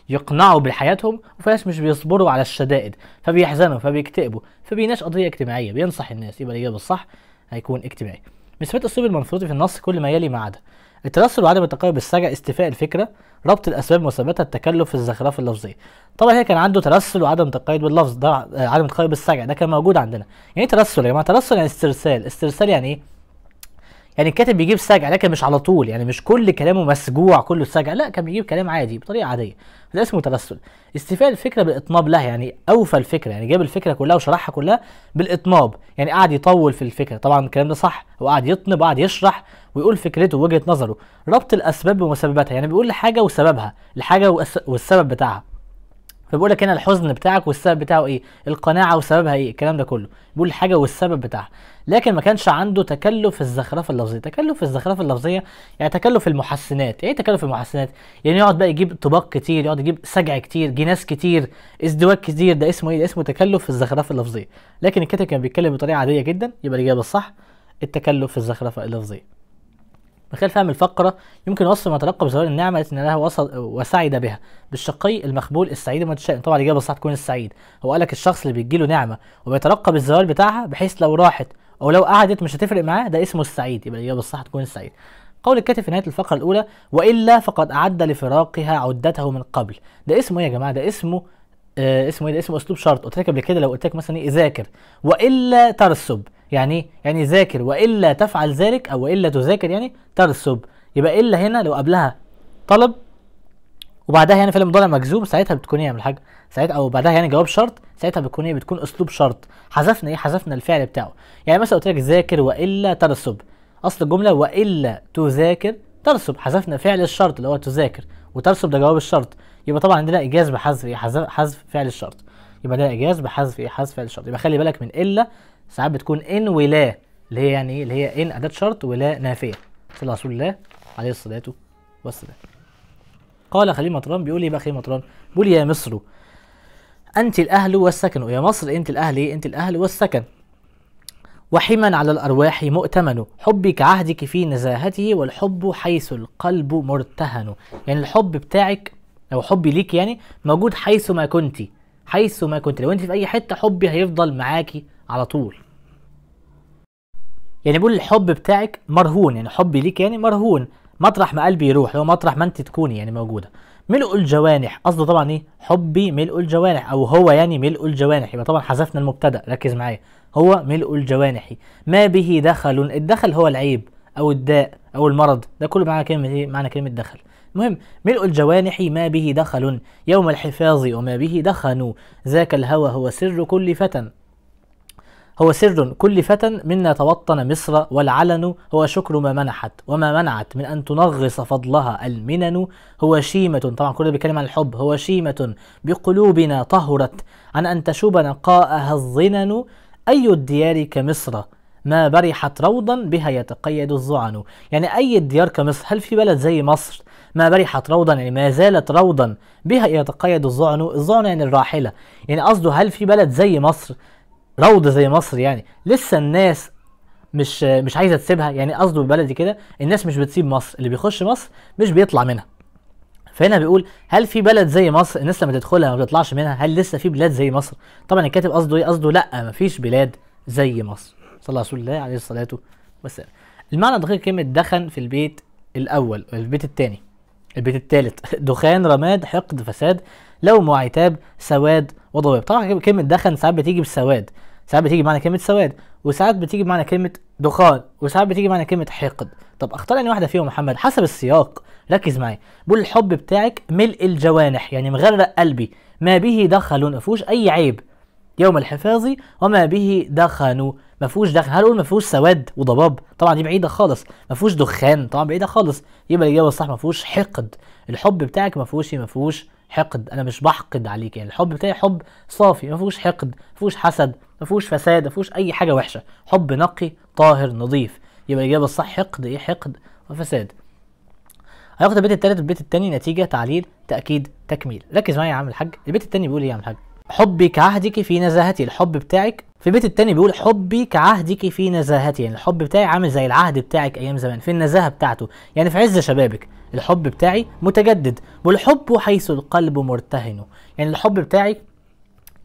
يقنعوا بحياتهم وفي ناس مش بيصبروا على الشدائد فبيحزنوا فبيكتئبوا فبيناقش قضيه اجتماعيه بينصح الناس يبقى الاجابه الصح هيكون اجتماعي مثبت صفات اسلوب في النص كل ما يلي ما عدا الترسل وعدم التقارب بالسجع استيفاء الفكره ربط الاسباب وثباتها التكلف في الزخرفه اللفظيه طبعا هي كان عنده ترسل وعدم تقيد باللفظ ده عدم تقيد بالسجع ده كان موجود عندنا يعني ايه ترسل يا جماعه ترسل يعني استرسال استرسال يعني ايه يعني الكاتب بيجيب سجع لكن مش على طول يعني مش كل كلامه مسجوع كله سجع لا كان بيجيب كلام عادي بطريقه عاديه ده اسمه ترسل استيفاء الفكره بالاطناب لها يعني اوفى الفكره يعني جاب الفكره كلها وشرحها كلها بالاطناب يعني قعد يطول في الفكره طبعا الكلام ده صح هو قعد يطنب وقعد يشرح ويقول فكرته ووجهه نظره ربط الاسباب بمسبباتها يعني بيقول لحاجه وسببها الحاجه والسبب بتاعها فبيقول لك هنا الحزن بتاعك والسبب بتاعه ايه القناعه وسببها ايه الكلام ده كله بيقول الحاجه والسبب بتاعها لكن ما كانش عنده تكلف الزخرفه اللفظيه تكلف الزخرفه اللفظيه يعني تكلف المحسنات ايه تكلف المحسنات يعني يقعد بقى يجيب طباق كتير يقعد يجيب سجع كتير جناس كتير ازدواج كتير ده اسمه ايه ده اسمه تكلف الزخرفه اللفظيه لكن الكاتب كان بيتكلم بطريقه عاديه جدا يبقى الاجابه الصح التكلف الزخرفه اللفظيه من خلال فهم الفقرة يمكن وصف ما تلقى بزوال النعمة التي نالها وصل وسعد بها بالشقي المخبول السعيد المتشائم طبعا الإجابة الصح تكون السعيد هو قال لك الشخص اللي بيجي له نعمة وبيترقب الزوال بتاعها بحيث لو راحت او لو قعدت مش هتفرق معاه ده اسمه السعيد يبقى الاجابه الصح تكون السعيد قول الكاتب في نهايه الفقره الاولى والا فقد اعد لفراقها عدته من قبل ده اسمه ايه يا جماعه ده اسمه آه اسمه ايه ده اسمه اسلوب شرط قلت لك قبل كده لو قلت لك مثلا ايه ذاكر والا ترسب يعني ايه يعني ذاكر والا تفعل ذلك او والا تذاكر يعني ترسب يبقى الا هنا لو قبلها طلب وبعدها يعني فيلم ضلع مجذوب ساعتها بتكون ايه يا حاجه ساعتها او بعدها يعني جواب شرط ساعتها بتكون ايه بتكون اسلوب شرط حذفنا ايه حذفنا الفعل بتاعه يعني مثلا قلت لك ذاكر والا ترسب اصل الجمله والا تذاكر ترسب حذفنا فعل الشرط اللي هو تذاكر وترسب ده جواب الشرط يبقى طبعا عندنا ايجاز بحذف ايه حذف فعل الشرط يبقى ده ايجاز بحذف ايه حذف فعل الشرط يبقى خلي بالك من الا ساعات بتكون ان ولا اللي هي يعني ايه اللي هي ان اداه شرط ولا نافيه صلى الله عليه الصلاه والسلام قال خليل مطران بيقول ايه بقى خليل مطران بيقول يا مصر انت الاهل والسكن يا مصر انت الاهل ايه انت الاهل والسكن وحما على الأرواح مؤتمن حبي كعهدك في نزاهته والحب حيث القلب مرتهن يعني الحب بتاعك أو حبي ليك يعني موجود حيث ما كنت حيث ما كنت لو أنت في أي حتة حبي هيفضل معاكي على طول يعني بيقول الحب بتاعك مرهون يعني حبي ليك يعني مرهون مطرح ما قلبي يروح لو مطرح ما انت تكوني يعني موجوده ملء الجوانح قصده طبعا ايه حبي ملء الجوانح او هو يعني ملء الجوانح يبقى طبعا حذفنا المبتدا ركز معايا هو ملء الجوانح ما به دخل الدخل هو العيب او الداء او المرض ده كله معنى كلمه ايه معنى كلمه دخل المهم ملء الجوانح ما به دخل يوم الحفاظ وما به دخنوا ذاك الهوى هو سر كل فتى هو سر كل فتى منا توطن مصر والعلن هو شكر ما منحت وما منعت من أن تنغص فضلها المنن هو شيمة طبعا كل بيتكلم عن الحب هو شيمة بقلوبنا طهرت عن أن تشوب نقاءها الظنن أي الديار كمصر ما برحت روضا بها يتقيد الظعن يعني أي الديار كمصر هل في بلد زي مصر ما برحت روضا يعني ما زالت روضا بها يتقيد الظعن الظعن يعني الراحلة يعني قصده هل في بلد زي مصر روضه زي مصر يعني لسه الناس مش مش عايزه تسيبها يعني قصده ببلدي كده الناس مش بتسيب مصر اللي بيخش مصر مش بيطلع منها فهنا بيقول هل في بلد زي مصر الناس لما تدخلها ما بتطلعش منها هل لسه في بلاد زي مصر طبعا الكاتب قصده ايه قصده لا ما فيش بلاد زي مصر صلى رسول الله عليه الصلاه والسلام المعنى الدقيق كلمه دخن في البيت الاول في البيت الثاني البيت الثالث دخان رماد حقد فساد لوم وعتاب سواد وضباب طبعا كلمه دخن ساعات بتيجي بالسواد ساعات بتيجي بمعنى كلمه سواد وساعات بتيجي بمعنى كلمه دخان وساعات بتيجي بمعنى كلمه حقد طب اختار اني واحده فيهم محمد حسب السياق ركز معايا بقول الحب بتاعك ملء الجوانح يعني مغرق قلبي ما به دخل ما فيهوش اي عيب يوم الحفاظ وما به دخنوا ما فيهوش هل اقول ما فيهوش سواد وضباب طبعا دي بعيده خالص ما فيهوش دخان طبعا بعيده خالص يبقى الاجابه الصح ما فيهوش حقد الحب بتاعك ما فيهوش ما فيهوش حقد انا مش بحقد عليك يعني الحب بتاعي حب صافي ما فيهوش حقد ما فيهوش حسد ما فيهوش فساد ما فيهوش اي حاجه وحشه حب نقي طاهر نظيف يبقى الاجابه الصح حقد ايه حقد وفساد هياخد البيت التالت والبيت التاني نتيجه تعليل تاكيد تكميل ركز معايا يا عم الحاج البيت التاني بيقول ايه يا عم الحاج حبي كعهدك في نزاهتي الحب بتاعك في البيت التاني بيقول حبي كعهدك في نزاهتي يعني الحب بتاعي عامل زي العهد بتاعك ايام زمان في النزاهه بتاعته يعني في عز شبابك الحب بتاعي متجدد والحب حيث القلب مرتهن يعني الحب بتاعي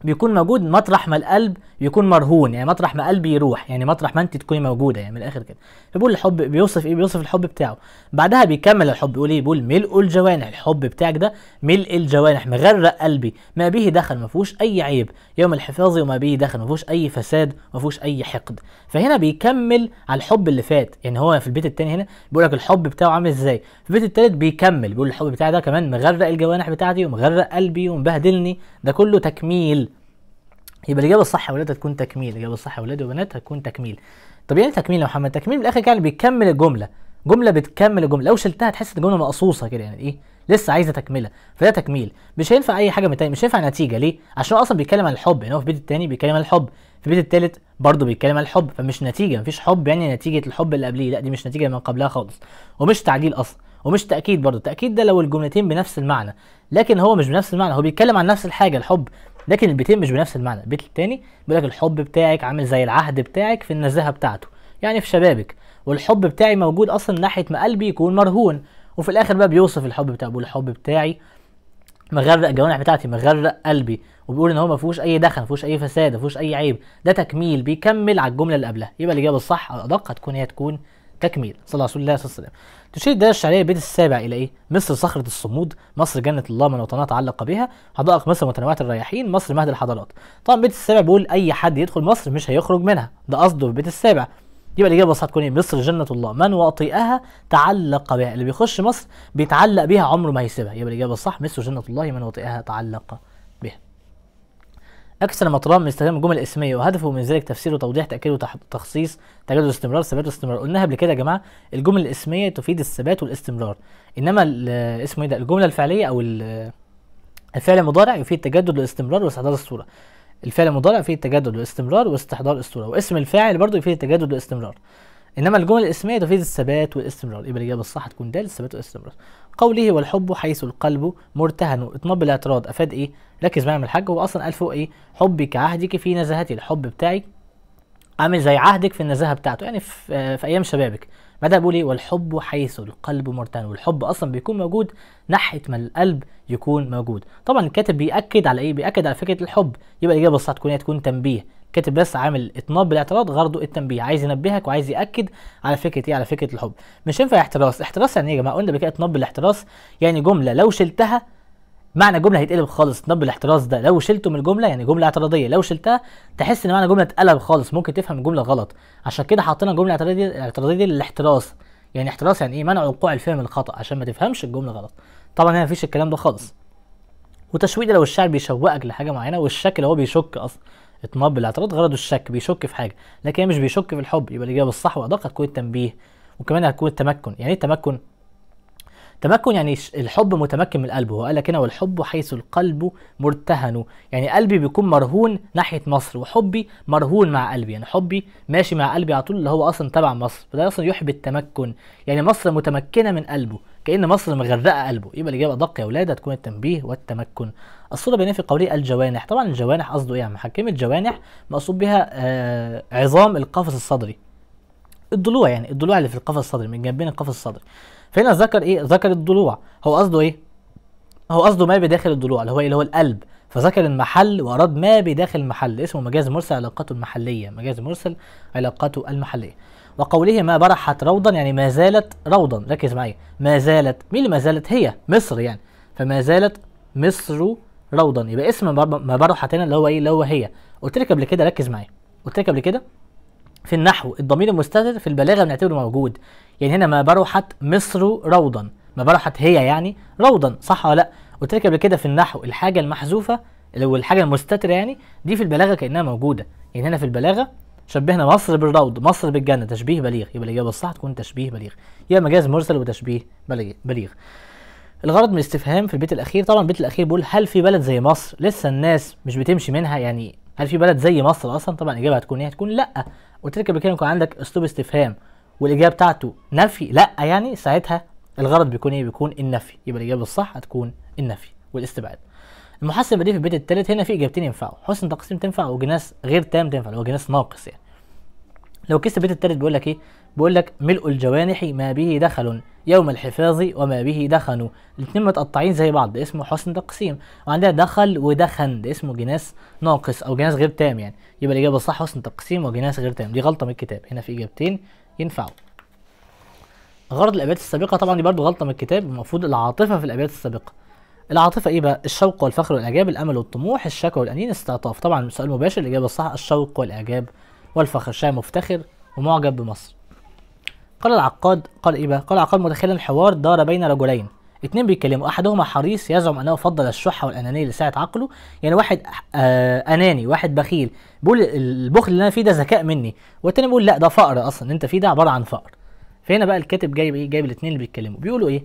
بيكون موجود مطرح ما القلب يكون مرهون يعني مطرح ما قلبي يروح يعني مطرح ما انت تكوني موجوده يعني من الاخر كده فبيقول الحب بيوصف ايه بيوصف الحب بتاعه بعدها بيكمل الحب بيقول ايه بيقول ملء الجوانح الحب بتاعك ده ملء الجوانح مغرق قلبي ما به دخل ما فيهوش اي عيب يوم الحفاظ وما به دخل ما فيهوش اي فساد ما فيهوش اي حقد فهنا بيكمل على الحب اللي فات يعني هو في البيت التاني هنا بيقول لك الحب بتاعه عامل ازاي في البيت التالت بيكمل بيقول الحب بتاعي ده كمان مغرق الجوانح بتاعتي ومغرق قلبي ومبهدلني ده كله تكميل يبقى الاجابه الصح يا ولاد هتكون تكميل الاجابه الصح يا ولاد وبنات هتكون تكميل طب يعني إيه تكميل يا محمد تكميل من الاخر بيكمل الجمله جمله بتكمل الجمله لو شلتها هتحس الجمله مقصوصه كده يعني ايه لسه عايزه تكمله فده تكميل مش هينفع اي حاجه من مش هينفع نتيجه ليه عشان هو اصلا بيتكلم عن الحب يعني هو في البيت الثاني بيتكلم عن الحب في البيت الثالث برضه بيتكلم عن الحب فمش نتيجه مفيش حب يعني نتيجه الحب اللي قبليه لا دي مش نتيجه من قبلها خالص ومش تعديل اصلا ومش تاكيد برضه تاكيد ده لو الجملتين بنفس المعنى لكن هو مش بنفس المعنى هو بيتكلم عن نفس الحاجه الحب لكن البيتين مش بنفس المعنى البيت التاني بيقول لك الحب بتاعك عامل زي العهد بتاعك في النزاهه بتاعته يعني في شبابك والحب بتاعي موجود اصلا ناحيه ما قلبي يكون مرهون وفي الاخر بقى بيوصف الحب بتاعه بيقول الحب بتاعي مغرق الجوانح بتاعتي مغرق قلبي وبيقول ان هو ما فيهوش اي دخن ما فيهوش اي فساد ما فيهوش اي عيب ده تكميل بيكمل على الجمله اللي قبلها يبقى الاجابه الصح او الادق هتكون هي تكون تكميل صلى الله عليه وسلم تشير الدالة الشعرية البيت السابع إلى إيه؟ مصر صخرة الصمود، مصر جنة الله من وطنها تعلق بها، حدائق مصر متنوعة الرياحين، مصر مهد الحضارات. طبعا البيت السابع بيقول أي حد يدخل مصر مش هيخرج منها، ده قصده في البيت السابع. يبقى الإجابة الصح تكون إيه؟ مصر جنة الله، من وطئها تعلق بها، اللي بيخش مصر بيتعلق بها عمره ما هيسيبها، يبقى الإجابة الصح مصر جنة الله من وطئها تعلق أكثر مطلوب من استخدام الجمل الاسمية وهدفه من ذلك تفسير وتوضيح تأكيد وتخصيص تجدد واستمرار ثبات واستمرار قلناها قبل كده يا جماعة الجمل الاسمية تفيد الثبات والاستمرار إنما اسمه إيه ده الجملة الفعلية أو الفعل المضارع يفيد تجدد والاستمرار واستحضار الصورة الفعل المضارع يفيد التجدد والاستمرار واستحضار الصورة واسم الفاعل برضه يفيد التجدد والاستمرار انما الجمل الاسميه تفيد الثبات والاستمرار يبقى الاجابه الصح تكون د الثبات والاستمرار قوله والحب حيث القلب مرتهن اطناب الاعتراض افاد ايه ركز معايا يا الحاج هو اصلا قال فوق ايه حبي كعهدك في نزاهتي الحب بتاعي عامل زي عهدك في النزاهه بتاعته يعني في, آه في ايام شبابك بدأ بيقول ايه والحب حيث القلب مرتهن والحب اصلا بيكون موجود ناحيه ما القلب يكون موجود طبعا الكاتب بيأكد على ايه بيأكد على فكره الحب يبقى الاجابه الصح تكون إيه؟ تكون تنبيه كاتب بس عامل اطناب بالاعتراض غرضه التنبيه عايز ينبهك وعايز ياكد على فكره ايه على فكره الحب مش ينفع احتراس احتراس يعني ايه يا جماعه قلنا بكده اطناب بالاحتراس يعني جمله لو شلتها معنى الجمله هيتقلب خالص اطناب بالاحتراس ده لو شلته من الجمله يعني جمله اعتراضيه لو شلتها تحس ان معنى الجمله اتقلب خالص ممكن تفهم الجمله غلط عشان كده حاطين الجمله الاعتراضيه الاعتراضيه للاحتراس يعني احتراس يعني ايه منع وقوع الفهم الخطا عشان ما تفهمش الجمله غلط طبعا هنا مفيش الكلام ده خالص وتشويق ده لو الشاعر بيشوقك لحاجه معينه والشكل هو بيشك اصلا اتنبل بالاعتراض غرضه الشك بيشك في حاجه لكن مش بيشك في الحب يبقى الاجابه الصح وادق هتكون التنبيه وكمان هتكون التمكن يعني ايه التمكن تمكن يعني الحب متمكن من قلبه هو قال لك هنا والحب حيث القلب مرتهن يعني قلبي بيكون مرهون ناحيه مصر وحبي مرهون مع قلبي يعني حبي ماشي مع قلبي على طول اللي هو اصلا تبع مصر فده اصلا يحب التمكن يعني مصر متمكنه من قلبه كأن مصر مغرقة قلبه يبقى الإجابة أدق يا ولاد هتكون التنبيه والتمكن الصورة بينها في قوله الجوانح طبعا الجوانح قصده إيه يا عم كلمة جوانح مقصود بها آه عظام القفص الصدري الضلوع يعني الضلوع اللي في القفص الصدري من جنبين القفص الصدري فهنا ذكر ايه ذكر الضلوع هو قصده ايه هو قصده ما بداخل الضلوع اللي هو ايه اللي هو القلب فذكر المحل واراد ما بداخل المحل اسمه مجاز مرسل علاقته المحليه مجاز مرسل علاقته المحليه وقوله ما برحت روضا يعني ما زالت روضا ركز معايا ما زالت مين اللي ما زالت هي مصر يعني فما زالت مصر روضا يبقى اسم ما برحت هنا اللي هو ايه اللي هو هي قلت لك قبل كده ركز معايا قلت لك قبل كده في النحو الضمير المستتر في البلاغه بنعتبره موجود يعني هنا ما بروحت مصر روضا ما بروحت هي يعني روضا صح ولا لا قلت لك قبل كده في النحو الحاجه المحذوفه لو الحاجه المستتره يعني دي في البلاغه كانها موجوده يعني هنا في البلاغه شبهنا مصر بالروض مصر بالجنه تشبيه بليغ يبقى الاجابه الصح تكون تشبيه بليغ يا مجاز مرسل وتشبيه بليغ الغرض من الاستفهام في البيت الاخير طبعا البيت الاخير بيقول هل في بلد زي مصر لسه الناس مش بتمشي منها يعني هل في بلد زي مصر اصلا طبعا الاجابه هتكون ايه هتكون لا قلت لك قبل كده يكون عندك اسلوب استفهام والاجابه بتاعته نفي لا يعني ساعتها الغرض بيكون ايه بيكون النفي يبقى الاجابه الصح هتكون النفي والاستبعاد المحسن البديهي في البيت الثالث هنا في اجابتين ينفعوا حسن تقسيم تنفع وجناس غير تام تنفع اللي هو جناس ناقص يعني لو كسب البيت الثالث بيقول لك ايه بيقول لك ملء الجوانح ما به دخل يوم الحفاظ وما به دخنوا الاتنين متقطعين زي بعض ده اسمه حسن تقسيم وعندنا دخل ودخن ده اسمه جناس ناقص او جناس غير تام يعني يبقى الاجابه الصح حسن تقسيم وجناس غير تام دي غلطه من الكتاب هنا في اجابتين ينفعوا غرض الابيات السابقه طبعا دي برضو غلطه من الكتاب المفروض العاطفه في الابيات السابقه العاطفة ايه بقى؟ الشوق والفخر والاعجاب، الامل والطموح، الشكوى والانين، استعطاف، طبعا سؤال مباشر الاجابة الصح الشوق والاعجاب والفخر، شاعر مفتخر ومعجب بمصر. قال العقاد قال ايه بقى؟ قال العقاد متخيلا الحوار دار بين رجلين اتنين بيتكلموا احدهما حريص يزعم انه فضل الشحه والانانيه لساعه عقله يعني واحد آه اناني واحد بخيل بيقول البخل اللي انا فيه ده ذكاء مني والتاني بيقول لا ده فقر اصلا انت فيه ده عباره عن فقر فهنا بقى الكاتب جايب ايه جايب الاثنين اللي بيتكلموا بيقولوا ايه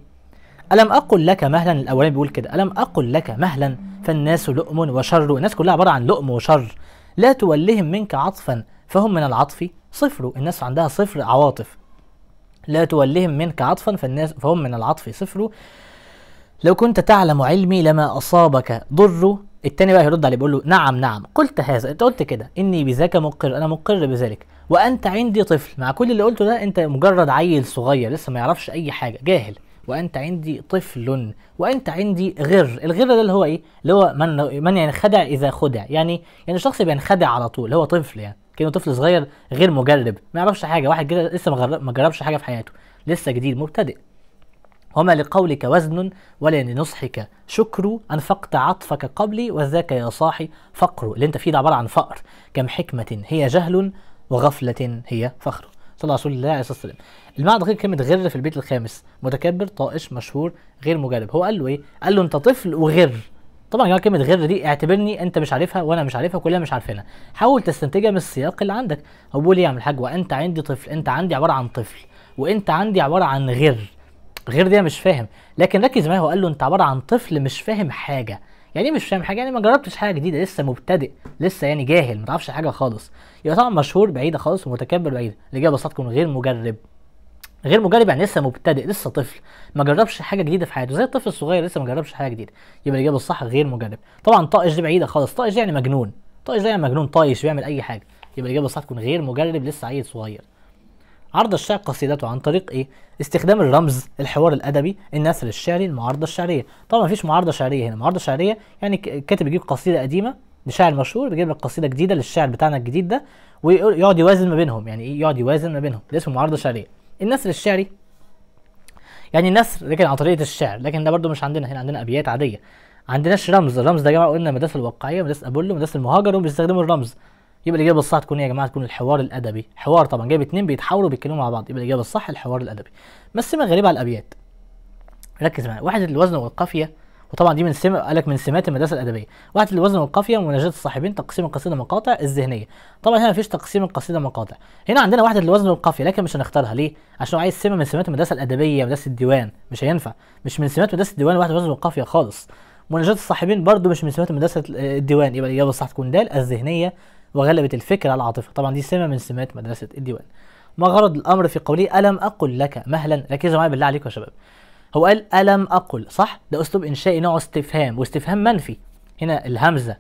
ألم أقل لك مهلا الأولاني بيقول كده ألم أقل لك مهلا فالناس لؤم وشر الناس كلها عبارة عن لؤم وشر لا تولهم منك عطفا فهم من العطف صفر الناس عندها صفر عواطف لا تولهم منك عطفا فالناس فهم من العطف صفر لو كنت تعلم علمي لما أصابك ضر التاني بقى هيرد عليه بيقول له نعم نعم قلت هذا انت قلت كده اني بذاك مقر انا مقر بذلك وانت عندي طفل مع كل اللي قلته ده انت مجرد عيل صغير لسه ما يعرفش اي حاجه جاهل وانت عندي طفل وانت عندي غر الغر ده اللي هو ايه اللي هو من من ينخدع يعني اذا خدع يعني يعني الشخص بينخدع على طول اللي هو طفل يعني كانه طفل صغير غير مجرب ما يعرفش حاجه واحد كده لسه ما جربش حاجه في حياته لسه جديد مبتدئ وما لقولك وزن ولا لنصحك شكر أنفقت عطفك قبلي وذاك يا صاحي فقر اللي انت فيه ده عبارة عن فقر كم حكمة هي جهل وغفلة هي فخر صلى رسول الله عليه الصلاة والسلام المعنى غير كلمة غر في البيت الخامس متكبر طائش مشهور غير مجرب هو قال له ايه قال له انت طفل وغر طبعا يا جماعه كلمه غير دي اعتبرني انت مش عارفها وانا مش عارفها كلنا مش عارفينها حاول تستنتجها من السياق اللي عندك هو بيقول ايه يا عم الحاج وانت عندي طفل انت عندي عباره عن طفل وانت عندي عباره عن غير غير دي مش فاهم لكن ركز معايا هو قال له انت عباره عن طفل مش فاهم حاجه يعني إيه مش فاهم حاجه يعني ما جربتش حاجه جديده لسه مبتدئ لسه يعني جاهل ما تعرفش حاجه خالص يبقى طبعا مشهور بعيده خالص ومتكبر بعيده الاجابه بساطة غير مجرب غير مجرب يعني لسه مبتدئ لسه طفل ما جربش حاجه جديده في حياته زي الطفل الصغير لسه ما جربش حاجه جديده يبقى الاجابه الصح غير مجرب طبعا طائش دي بعيده خالص طائش دي يعني مجنون طائش يعني مجنون طايش بيعمل اي حاجه يبقى الاجابه الصح تكون غير مجرب لسه عيل صغير عرض الشعر قصيدته عن طريق ايه استخدام الرمز الحوار الادبي النثر الشعري المعارضه الشعريه طبعا مفيش معارضه شعريه هنا معارضه شعريه يعني كاتب يجيب قصيده قديمه لشاعر مشهور بيجيب لك قصيده جديده للشاعر بتاعنا الجديد ده ويقعد يوازن ما بينهم يعني ايه يقعد يوازن ما بينهم ده اسمه معارضه شعريه النثر الشعري يعني النثر لكن عن طريقه الشعر لكن ده برده مش عندنا هنا عندنا ابيات عاديه عندناش رمز الرمز ده يا جماعه قلنا المدرسه الواقعيه مدرسه ابولو مدرسه المهاجر بيستخدموا الرمز يبقى الاجابه الصح تكون ايه يا جماعه تكون الحوار الادبي حوار طبعا جايب اتنين بيتحاوروا بيتكلموا مع بعض يبقى الاجابه الصح الحوار الادبي بس ما غريبه على الابيات ركز معايا واحد الوزن والقافيه وطبعا دي من سم قال لك من سمات المدرسه الادبيه واحدة الوزن والقافيه ومناجاة الصاحبين تقسيم القصيده مقاطع الذهنيه طبعا هنا مفيش تقسيم القصيده مقاطع هنا عندنا واحدة الوزن والقافيه لكن مش هنختارها ليه عشان عايز سمه من سمات المدرسه الادبيه مدرسه الديوان مش هينفع مش من سمات مدرسه الديوان واحدة الوزن والقافيه خالص مناجاه الصاحبين برضو مش من سمات مدرسه آه، الديوان يبقى الاجابه الصح تكون دال الذهنيه وغلبة الفكر على العاطفة طبعا دي سمة من سمات مدرسة الديوان ما غرض الأمر في قوله ألم أقل لك مهلا ركزوا معايا بالله عليكم يا شباب هو قال ألم أقل صح ده أسلوب إنشائي نوعه استفهام واستفهام منفي هنا الهمزة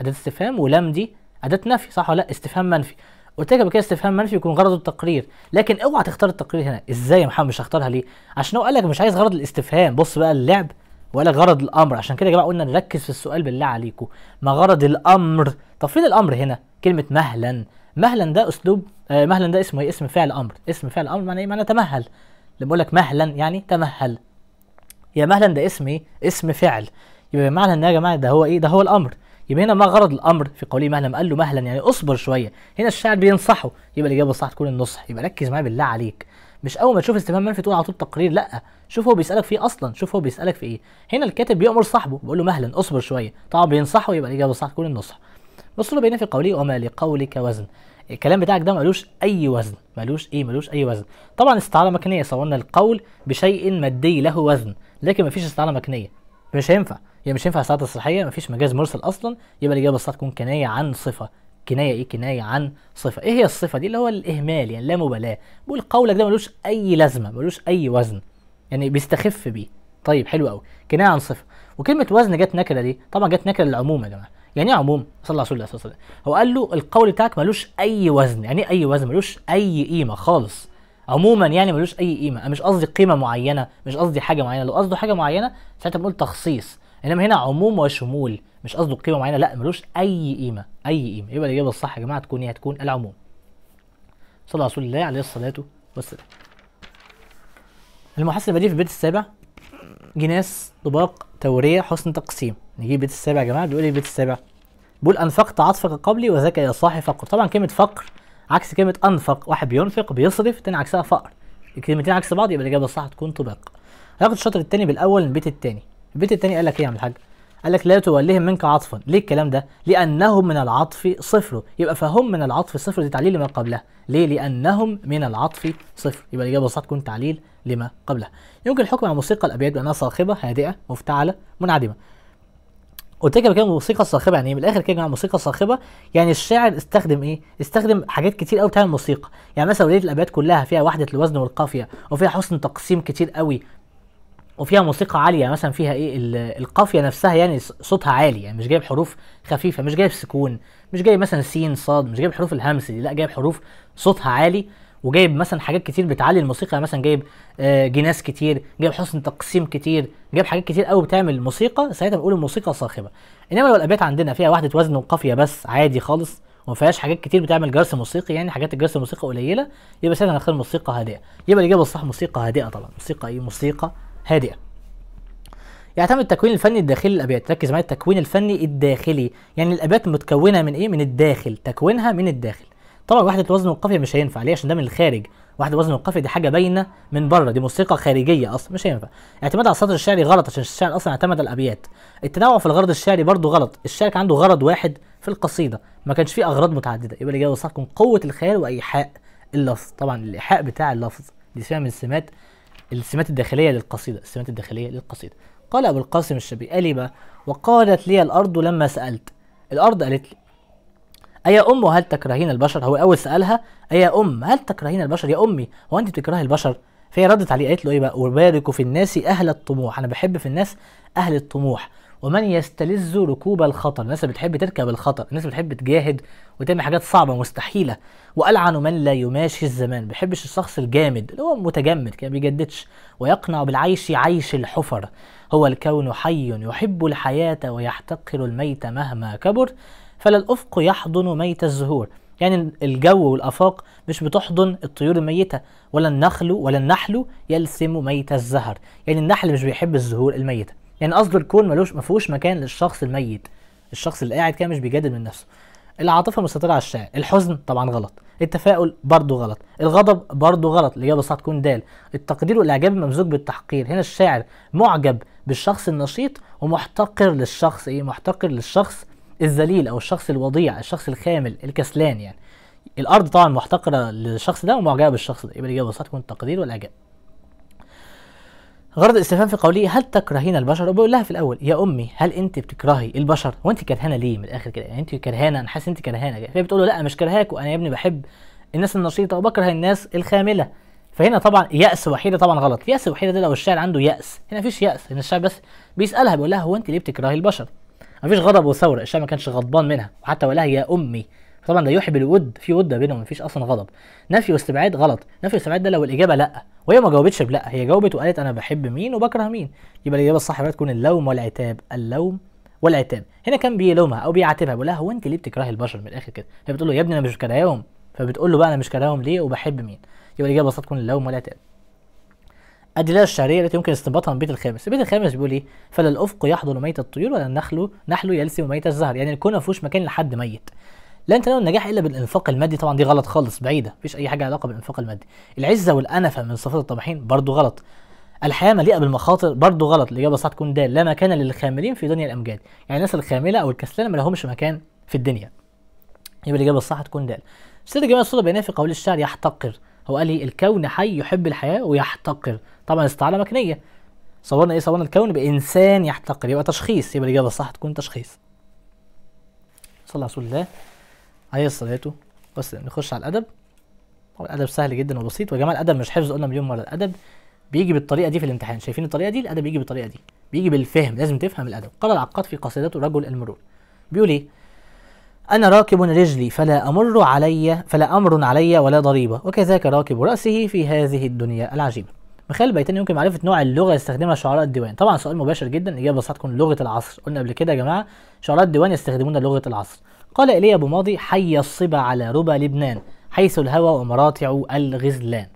أداة استفهام ولم دي أداة نفي صح ولا لا استفهام منفي قلت لك قبل كده استفهام منفي يكون غرضه التقرير لكن اوعى تختار التقرير هنا ازاي يا محمد مش هختارها ليه عشان هو قال لك مش عايز غرض الاستفهام بص بقى اللعب ولا غرض الامر عشان كده يا جماعه قلنا نركز في السؤال بالله عليكم ما غرض الامر طب فين الامر هنا كلمه مهلا مهلا ده اسلوب آه مهلا ده اسمه ايه اسم فعل امر اسم فعل امر معناه ايه معناه تمهل لما اقول لك مهلا يعني تمهل يا مهلا ده اسم ايه اسم فعل يبقى معنى ان يا جماعه ده هو ايه ده هو الامر يبقى هنا ما غرض الامر في قوله مهلا قال له مهلا يعني اصبر شويه هنا الشاعر بينصحه يبقى الاجابه الصح تكون النصح يبقى ركز معايا بالله عليك مش اول ما تشوف استفهام منفي تقول على طول تقرير لا شوف هو بيسالك في إيه اصلا شوف هو بيسالك في ايه هنا الكاتب بيامر صاحبه بيقول له مهلا اصبر شويه طبعا بينصحه يبقى الاجابه الصح تكون النصح بص له بينا في قوله وما لقولك وزن الكلام بتاعك ده ملوش اي وزن ملوش ايه ملوش اي وزن طبعا استعاره مكنيه صورنا القول بشيء مادي له وزن لكن مفيش استعاره مكنيه مش هينفع يعني مش هينفع استعاره تصريحيه مفيش مجاز مرسل اصلا يبقى الاجابه الصح تكون كنايه عن صفه كنايه ايه كنايه عن صفه ايه هي الصفه دي اللي هو الاهمال يعني لا مبالاه بقول قولك ده ملوش اي لازمه ملوش اي وزن يعني بيستخف بيه طيب حلو قوي كنايه عن صفه وكلمه وزن جت نكره دي طبعا جت نكره للعموم يا جماعه يعني ايه عموم صلى رسول الله عليه الصلاه عليه وسلم هو قال له القول بتاعك ملوش اي وزن يعني إيه اي وزن ملوش اي قيمه خالص عموما يعني ملوش اي قيمه انا مش قصدي قيمه معينه مش قصدي حاجه معينه لو قصده حاجه معينه ساعتها بنقول تخصيص انما هنا عموم وشمول مش قصده قيمه معينه لا ملوش اي قيمه اي قيمه يبقى الاجابه الصح يا جماعه تكون ايه هتكون العموم صلى رسول الله عليه الصلاه والسلام المحاسن دي في البيت السابع جناس طباق توريه حسن تقسيم نجيب بيت السابع يا جماعه بيقول ايه البيت السابع بيقول انفقت عطفك قبلي وذاك يا صاحي فقر طبعا كلمه فقر عكس كلمه انفق واحد بينفق بيصرف تاني عكسها فقر الكلمتين عكس بعض يبقى الاجابه الصح تكون طباق هياخد الشطر التاني بالاول البيت التاني البيت التاني قال لك ايه يا عم الحاج قال لك لا تولهم منك عطفا ليه الكلام ده لانهم من العطف صفر يبقى فهم من العطف صفر دي تعليل لما قبلها ليه لانهم من العطف صفر يبقى الاجابه الصح تكون تعليل لما قبلها يمكن الحكم على موسيقى الابيات بانها صاخبه هادئه مفتعله منعدمه قلت لك كده موسيقى صاخبه يعني ايه من الاخر كده يا موسيقى صاخبه يعني الشاعر استخدم ايه استخدم حاجات كتير قوي تعمل موسيقى يعني مثلا وليد الابيات كلها فيها وحده الوزن والقافيه وفيها حسن تقسيم كتير قوي وفيها موسيقى عاليه يعني مثلا فيها ايه القافيه نفسها يعني صوتها عالي يعني مش جايب حروف خفيفه مش جايب سكون مش جايب مثلا سين صاد مش جايب حروف الهمس دي لا جايب حروف صوتها عالي وجايب مثلا حاجات كتير بتعلي الموسيقى مثلا جايب آه، جناس كتير جايب حسن تقسيم كتير جايب حاجات كتير قوي بتعمل موسيقى ساعتها بنقول الموسيقى صاخبه انما لو الابيات عندنا فيها وحده وزن وقافيه بس عادي خالص وما فيهاش حاجات كتير بتعمل جرس موسيقي يعني حاجات الجرس الموسيقى قليله يبقى ساعتها هنختار موسيقى هادئه يبقى الاجابه الصح موسيقى هادئه طبعا موسيقى ايه موسيقى هادئه يعتمد التكوين الفني الداخلي للابيات ركز معايا التكوين الفني الداخلي يعني الابيات متكونه من ايه من الداخل تكوينها من الداخل طبعا وحده الوزن والقافيه مش هينفع ليه عشان ده من الخارج وحده الوزن والقافيه دي حاجه باينه من بره دي موسيقى خارجيه اصلا مش هينفع اعتماد على السطر الشعري غلط عشان الشعر اصلا اعتمد على الابيات التنوع في الغرض الشعري برضه غلط الشعر كان عنده غرض واحد في القصيده ما كانش فيه اغراض متعدده يبقى اللي جاي يوصلكم قوه الخيال وايحاء اللفظ طبعا الايحاء بتاع اللفظ دي سمه من السمات السمات الداخليه للقصيده السمات الداخليه للقصيده قال ابو القاسم الشبيقلي بقى وقالت لي الارض لما سالت الارض قالت لي أيا أم هل تكرهين البشر؟ هو أول سألها أيا أم هل تكرهين البشر؟ يا أمي هو أنت بتكرهي البشر؟ فهي ردت عليه قالت له إيه بقى؟ أبارك في الناس أهل الطموح، أنا بحب في الناس أهل الطموح، ومن يستلذ ركوب الخطر، الناس اللي بتحب تركب الخطر، الناس اللي بتحب تجاهد وتعمل حاجات صعبة مستحيلة، وألعن من لا يماشي الزمان، ما بحبش الشخص الجامد اللي هو متجمد كده ما بيجددش، ويقنع بالعيش عيش الحفر، هو الكون حي يحب الحياة ويحتقر الميت مهما كبر فلا الأفق يحضن ميت الزهور يعني الجو والآفاق مش بتحضن الطيور الميتة ولا النخل ولا النحل يلثم ميت الزهر يعني النحل مش بيحب الزهور الميتة يعني قصد الكون ملوش فيهوش مكان للشخص الميت الشخص اللي قاعد كده مش بيجادل من نفسه العاطفه مسيطره على الشاعر الحزن طبعا غلط التفاؤل برضه غلط الغضب برضه غلط الاجابه الصح تكون دال التقدير والاعجاب ممزوج بالتحقير هنا الشاعر معجب بالشخص النشيط ومحتقر للشخص ايه محتقر للشخص الذليل او الشخص الوضيع الشخص الخامل الكسلان يعني الارض طبعا محتقره للشخص ده ومعجبه بالشخص ده يبقى الاجابه تكون التقدير والاعجاب غرض الاستفهام في قوله هل تكرهين البشر وبيقول لها في الاول يا امي هل انت بتكرهي البشر هو انت كرهانه ليه من الاخر كده يعني انت كرهانه انا حاسس انت كرهانه فهي بتقول له لا مش كرهاك وانا يا ابني بحب الناس النشيطه وبكره الناس الخامله فهنا طبعا ياس وحيده طبعا غلط ياس وحيده ده لو الشاعر عنده ياس هنا مفيش ياس هنا الشاعر بس بيسالها بيقول لها هو انت ليه بتكرهي البشر مفيش غضب وثوره الشعب ما كانش غضبان منها وحتى ولا يا امي طبعا ده يحب الود في ود بينهم مفيش اصلا غضب نفي واستبعاد غلط نفي واستبعاد ده لو الاجابه لا وهي ما جاوبتش بلا هي جاوبت وقالت انا بحب مين وبكره مين يبقى الاجابه الصح بقى تكون اللوم والعتاب اللوم والعتاب هنا كان بيلومها او بيعاتبها بيقول لها هو انت ليه بتكرهي البشر من الاخر كده هي بتقول له يا ابني انا مش كرههم فبتقول له بقى انا مش كرههم ليه وبحب مين يبقى الاجابه الصح تكون اللوم والعتاب أدلة الشعرية التي يمكن استنباطها من البيت الخامس، البيت الخامس بيقول إيه؟ فلا الأفق يحضن ميت الطيور ولا النخل نحل يلسم ميت الزهر، يعني الكون ما فيهوش مكان لحد ميت. لا تنال النجاح إلا بالإنفاق المادي، طبعا دي غلط خالص بعيدة، مفيش أي حاجة علاقة بالإنفاق المادي. العزة والأنفة من صفات الطامحين برضه غلط. الحياة مليئة بالمخاطر برضه غلط، الإجابة الصح تكون د لا مكان للخاملين في دنيا الأمجاد، يعني الناس الخاملة أو الكسلانة ما لهمش مكان في الدنيا. يبقى الإجابة الصح تكون د. سيد جمال الصورة بينافي قول الشعر يحتقر، هو قال إيه؟ الكون حي يحب الحياة ويحتقر، طبعا استعاره مكنيه صورنا ايه صورنا الكون بانسان يحتقر يبقى تشخيص يبقى الاجابه الصح تكون تشخيص صلى على رسول الله عليه الصلاه والسلام نخش على الادب طبعا الادب سهل جدا وبسيط ويا جماعه الادب مش حفظ قلنا مليون مره الادب بيجي بالطريقه دي في الامتحان شايفين الطريقه دي الادب بيجي بالطريقه دي بيجي بالفهم لازم تفهم الادب قال العقاد في قصيدته رجل المرور بيقول ايه أنا راكب رجلي فلا أمر علي فلا أمر علي ولا ضريبة وكذاك راكب رأسه في هذه الدنيا العجيبة مخيل بيتاني يمكن معرفه نوع اللغه يستخدمها شعراء الديوان طبعا سؤال مباشر جدا الاجابه بس هتكون لغه العصر قلنا قبل كده يا جماعه شعراء الديوان يستخدمون لغه العصر قال إلي أبو ماضي حي الصبا على ربا لبنان حيث الهوى ومراتع الغزلان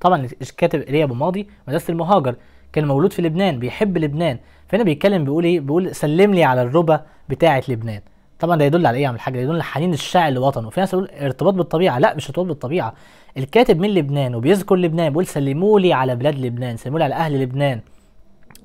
طبعا الكاتب إلي أبو ماضي مدرسة المهاجر كان مولود في لبنان بيحب لبنان فهنا بيتكلم بيقول ايه بيقول سلم لي على الربا بتاعه لبنان طبعا ده يدل على ايه يا عم الحاج ده يدل على حنين الشاعر لوطنه في ناس تقول ارتباط بالطبيعه لا مش ارتباط بالطبيعه الكاتب من لبنان وبيذكر لبنان بيقول سلموا لي على بلاد لبنان سلموا لي على اهل لبنان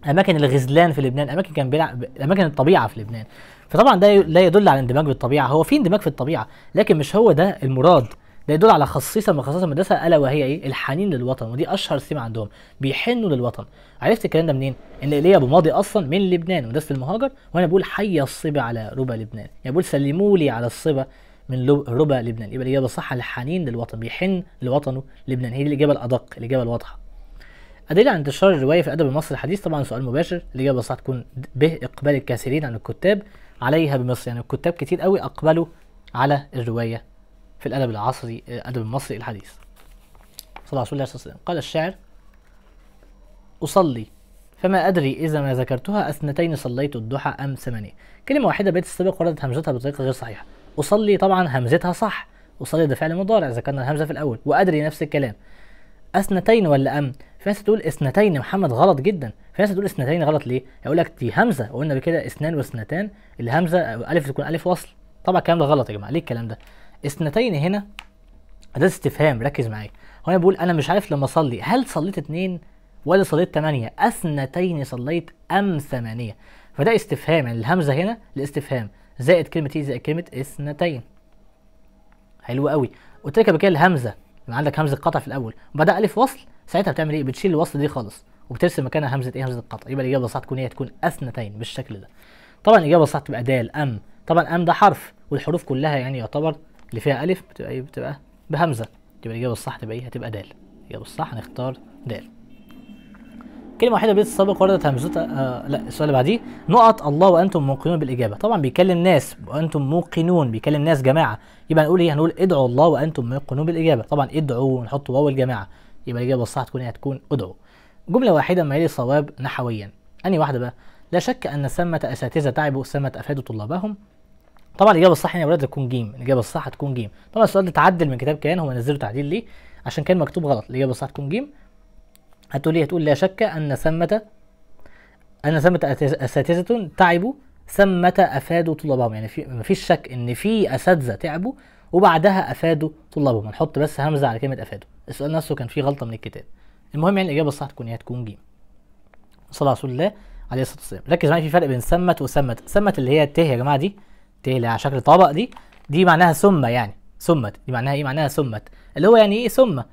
اماكن الغزلان في لبنان اماكن كان بيلعب اماكن الطبيعه في لبنان فطبعا ده لا يدل على اندماج بالطبيعه هو في اندماج في الطبيعه لكن مش هو ده المراد ده يدل على خصيصه من خصائص المدرسه الا وهي ايه الحنين للوطن ودي اشهر سمه عندهم بيحنوا للوطن عرفت الكلام ده منين؟ ان ايليا ابو ماضي اصلا من لبنان مدرسه المهاجر وانا بقول حي الصبا على ربا لبنان يعني بقول سلموا لي على الصبا من ربا لبنان يبقى الاجابه صح الحنين للوطن بيحن لوطنه لبنان هي دي الاجابه الادق الاجابه الواضحه أدلة على انتشار الرواية في الأدب المصري الحديث طبعا سؤال مباشر الإجابة صح تكون به إقبال الكثيرين عن الكتاب عليها بمصر يعني الكتاب كتير قوي أقبلوا على الرواية في الأدب العصري الأدب المصري الحديث صلى الله عليه وسلم قال الشاعر أصلي فما أدري إذا ما ذكرتها أثنتين صليت الضحى أم ثمانية كلمة واحدة بيت السابق وردت همزتها بطريقة غير صحيحة أصلي طبعا همزتها صح أصلي ده فعل مضارع ذكرنا الهمزة في الأول وأدري نفس الكلام اثنتين ولا ام في ناس تقول اثنتين محمد غلط جدا في ناس تقول اثنتين غلط ليه هيقول لك دي همزه وقلنا بكده اثنان واثنتان الهمزه الف تكون الف وصل طبعا الكلام ده غلط يا جماعه ليه الكلام ده اثنتين هنا ده استفهام ركز معايا هو انا بقول انا مش عارف لما اصلي هل صليت اثنين ولا صليت ثمانية اثنتين صليت ام ثمانية فده استفهام يعني الهمزة هنا الاستفهام زائد كلمة ايه زائد كلمة اثنتين حلو قوي قلت لك قبل كده الهمزة لما عندك همزة قطع في الاول وبعدها الف وصل ساعتها بتعمل ايه بتشيل الوصل دي خالص وبترسم مكانها همزة ايه همزة القطع يبقى الاجابة الصح تكون ايه تكون اثنتين بالشكل ده طبعا الاجابة الصح تبقى دال ام طبعا ام ده حرف والحروف كلها يعني يعتبر اللي فيها الف بتبقى ايه بتبقى بهمزة يبقى الاجابة الصح تبقى ايه هتبقى دال الاجابة الصح هنختار دال كلمة واحدة بيت السابق وردت همزتها آه لا السؤال اللي بعديه نقط الله وأنتم موقنون بالإجابة طبعا بيكلم ناس وأنتم موقنون بيكلم ناس جماعة يبقى هنقول إيه هنقول ادعوا الله وأنتم موقنون بالإجابة طبعا ادعوا ونحط واو الجماعة يبقى الإجابة الصح تكون إيه هتكون ادعوا جملة واحدة ما يلي صواب نحويا أني واحدة بقى لا شك أن ثمة أساتذة تعبوا ثمة أفادوا طلابهم طبعا الإجابة الصح هنا يا ولاد تكون جيم الإجابة الصح هتكون جيم طبعا السؤال ده اتعدل من كتاب كيان هو نزله تعديل ليه عشان كان مكتوب غلط الإجابة الصح تكون جيم هتقول لي إيه؟ هتقول لا شك أن ثمة أن ثمة أساتذة تعبوا ثمة أفادوا طلابهم يعني في مفيش شك إن في أساتذة تعبوا وبعدها أفادوا طلابهم هنحط بس همزة على كلمة أفادوا السؤال نفسه كان فيه غلطة من الكتاب المهم يعني الإجابة الصح تكون هي تكون جيم صلى رسول الله عليه الصلاة والسلام ركز معايا في فرق بين ثمت وثمت ثمت اللي هي ت يا جماعة دي ت اللي على شكل طبق دي دي معناها ثم يعني ثمت دي معناها إيه معناها ثمت اللي هو يعني إيه ثمة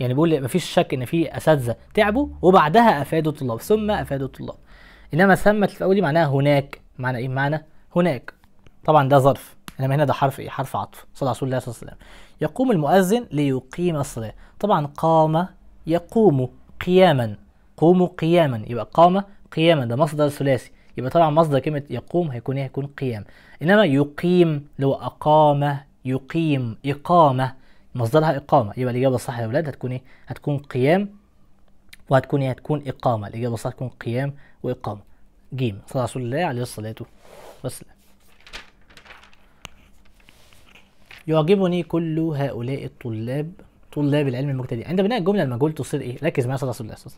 يعني بيقول مفيش شك ان في اساتذه تعبوا وبعدها افادوا الطلاب ثم افادوا الطلاب انما ثمت في الاول معناها هناك معنى ايه معنى هناك طبعا ده ظرف انما هنا ده حرف ايه حرف عطف صلى رسول الله صلى الله عليه وسلم يقوم المؤذن ليقيم الصلاه طبعا قام يقوم قياما قوم قياما يبقى قام قياما ده مصدر ثلاثي يبقى طبعا مصدر كلمه يقوم هيكون ايه هيكون قيام انما يقيم لو اقام يقيم اقامه مصدرها إقامة يبقى الإجابة الصح يا أولاد هتكون إيه؟ هتكون قيام وهتكون إيه؟ هتكون إقامة الإجابة الصح هتكون قيام وإقامة جيم صلى رسول الله عليه الصلاة والسلام يعجبني كل هؤلاء الطلاب طلاب العلم المبتدئ عند بناء الجملة المجهول تصير إيه؟ ركز معايا صلى رسول الله عليه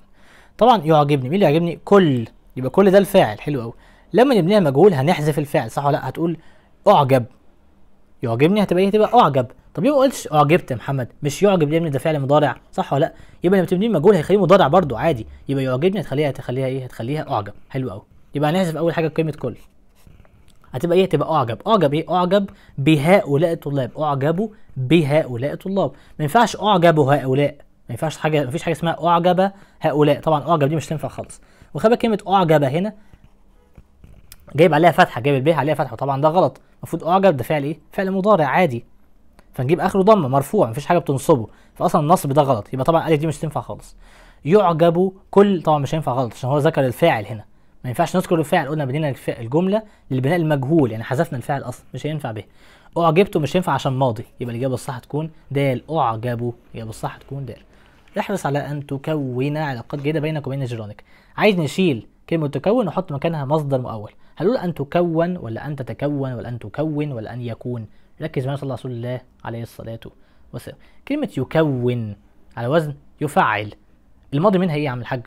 طبعا يعجبني مين اللي يعجبني؟ كل يبقى كل ده الفاعل حلو قوي لما نبنيها مجهول هنحذف الفعل صح ولا لا هتقول اعجب يعجبني هتبقى ايه هتبقى اعجب طب ليه ما قلتش اعجبت يا محمد مش يعجب ليه ده فعل مضارع صح ولا لا يبقى لما تبنيه مجهول هيخليه مضارع برده عادي يبقى يعجبني هتخليها هتخليها ايه هتخليها اعجب حلو قوي يبقى هنحذف اول حاجه قيمه كل هتبقى ايه هتبقى اعجب اعجب ايه اعجب بهؤلاء الطلاب اعجبوا بهؤلاء الطلاب ما ينفعش اعجبوا هؤلاء ما ينفعش حاجه ما فيش حاجه اسمها اعجب هؤلاء طبعا اعجب دي مش تنفع خالص وخبى كلمه اعجب هنا جايب عليها فتحه جايب البيه عليها فتحه طبعا ده غلط المفروض اعجب ده فعل ايه فعل مضارع عادي فنجيب اخره ضم مرفوع مفيش حاجه بتنصبه فاصلا النصب ده غلط يبقى طبعا الف دي مش تنفع خالص يعجب كل طبعا مش هينفع غلط عشان هو ذكر الفاعل هنا ما ينفعش نذكر الفاعل قلنا بنينا الجمله للبناء المجهول يعني حذفنا الفاعل اصلا مش هينفع به اعجبته مش هينفع عشان ماضي يبقى الاجابه الصح تكون دال اعجبه الاجابه الصح تكون دال احرص على ان تكون علاقات جيده بينك وبين جيرانك عايز نشيل كلمه تكون ونحط مكانها مصدر مؤول هنقول ان تكون ولا ان تتكون ولا ان تكون ولا ان يكون ركز معايا صلى رسول الله عليه الصلاة والسلام كلمة يكون على وزن يفعل الماضي منها ايه يا عم الحاج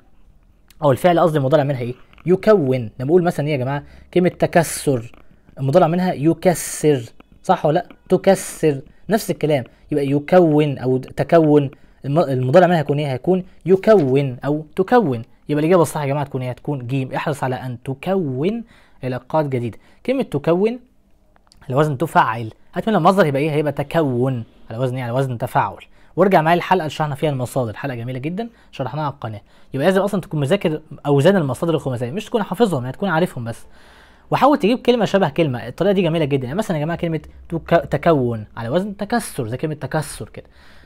او الفعل قصدي المضارع منها ايه يكون لما بقول مثلا ايه يا جماعه كلمه تكسر المضارع منها يكسر صح ولا لا تكسر نفس الكلام يبقى يكون او تكون المضارع منها هيكون ايه هيكون يكون او تكون يبقى الاجابه الصح يا جماعه تكون ايه هتكون جيم احرص على ان تكون علاقات جديده كلمه تكون الوزن تفعل هات من المصدر هيبقى ايه هيبقى تكون على وزن ايه على وزن تفاعل وارجع معايا الحلقه اللي شرحنا فيها المصادر حلقه جميله جدا شرحناها على القناه يبقى لازم اصلا تكون مذاكر اوزان المصادر الخماسيه مش تكون حافظهم يعني تكون عارفهم بس وحاول تجيب كلمه شبه كلمه الطريقه دي جميله جدا يعني مثلا يا جماعه كلمه تكون على وزن تكسر زي كلمه تكسر كده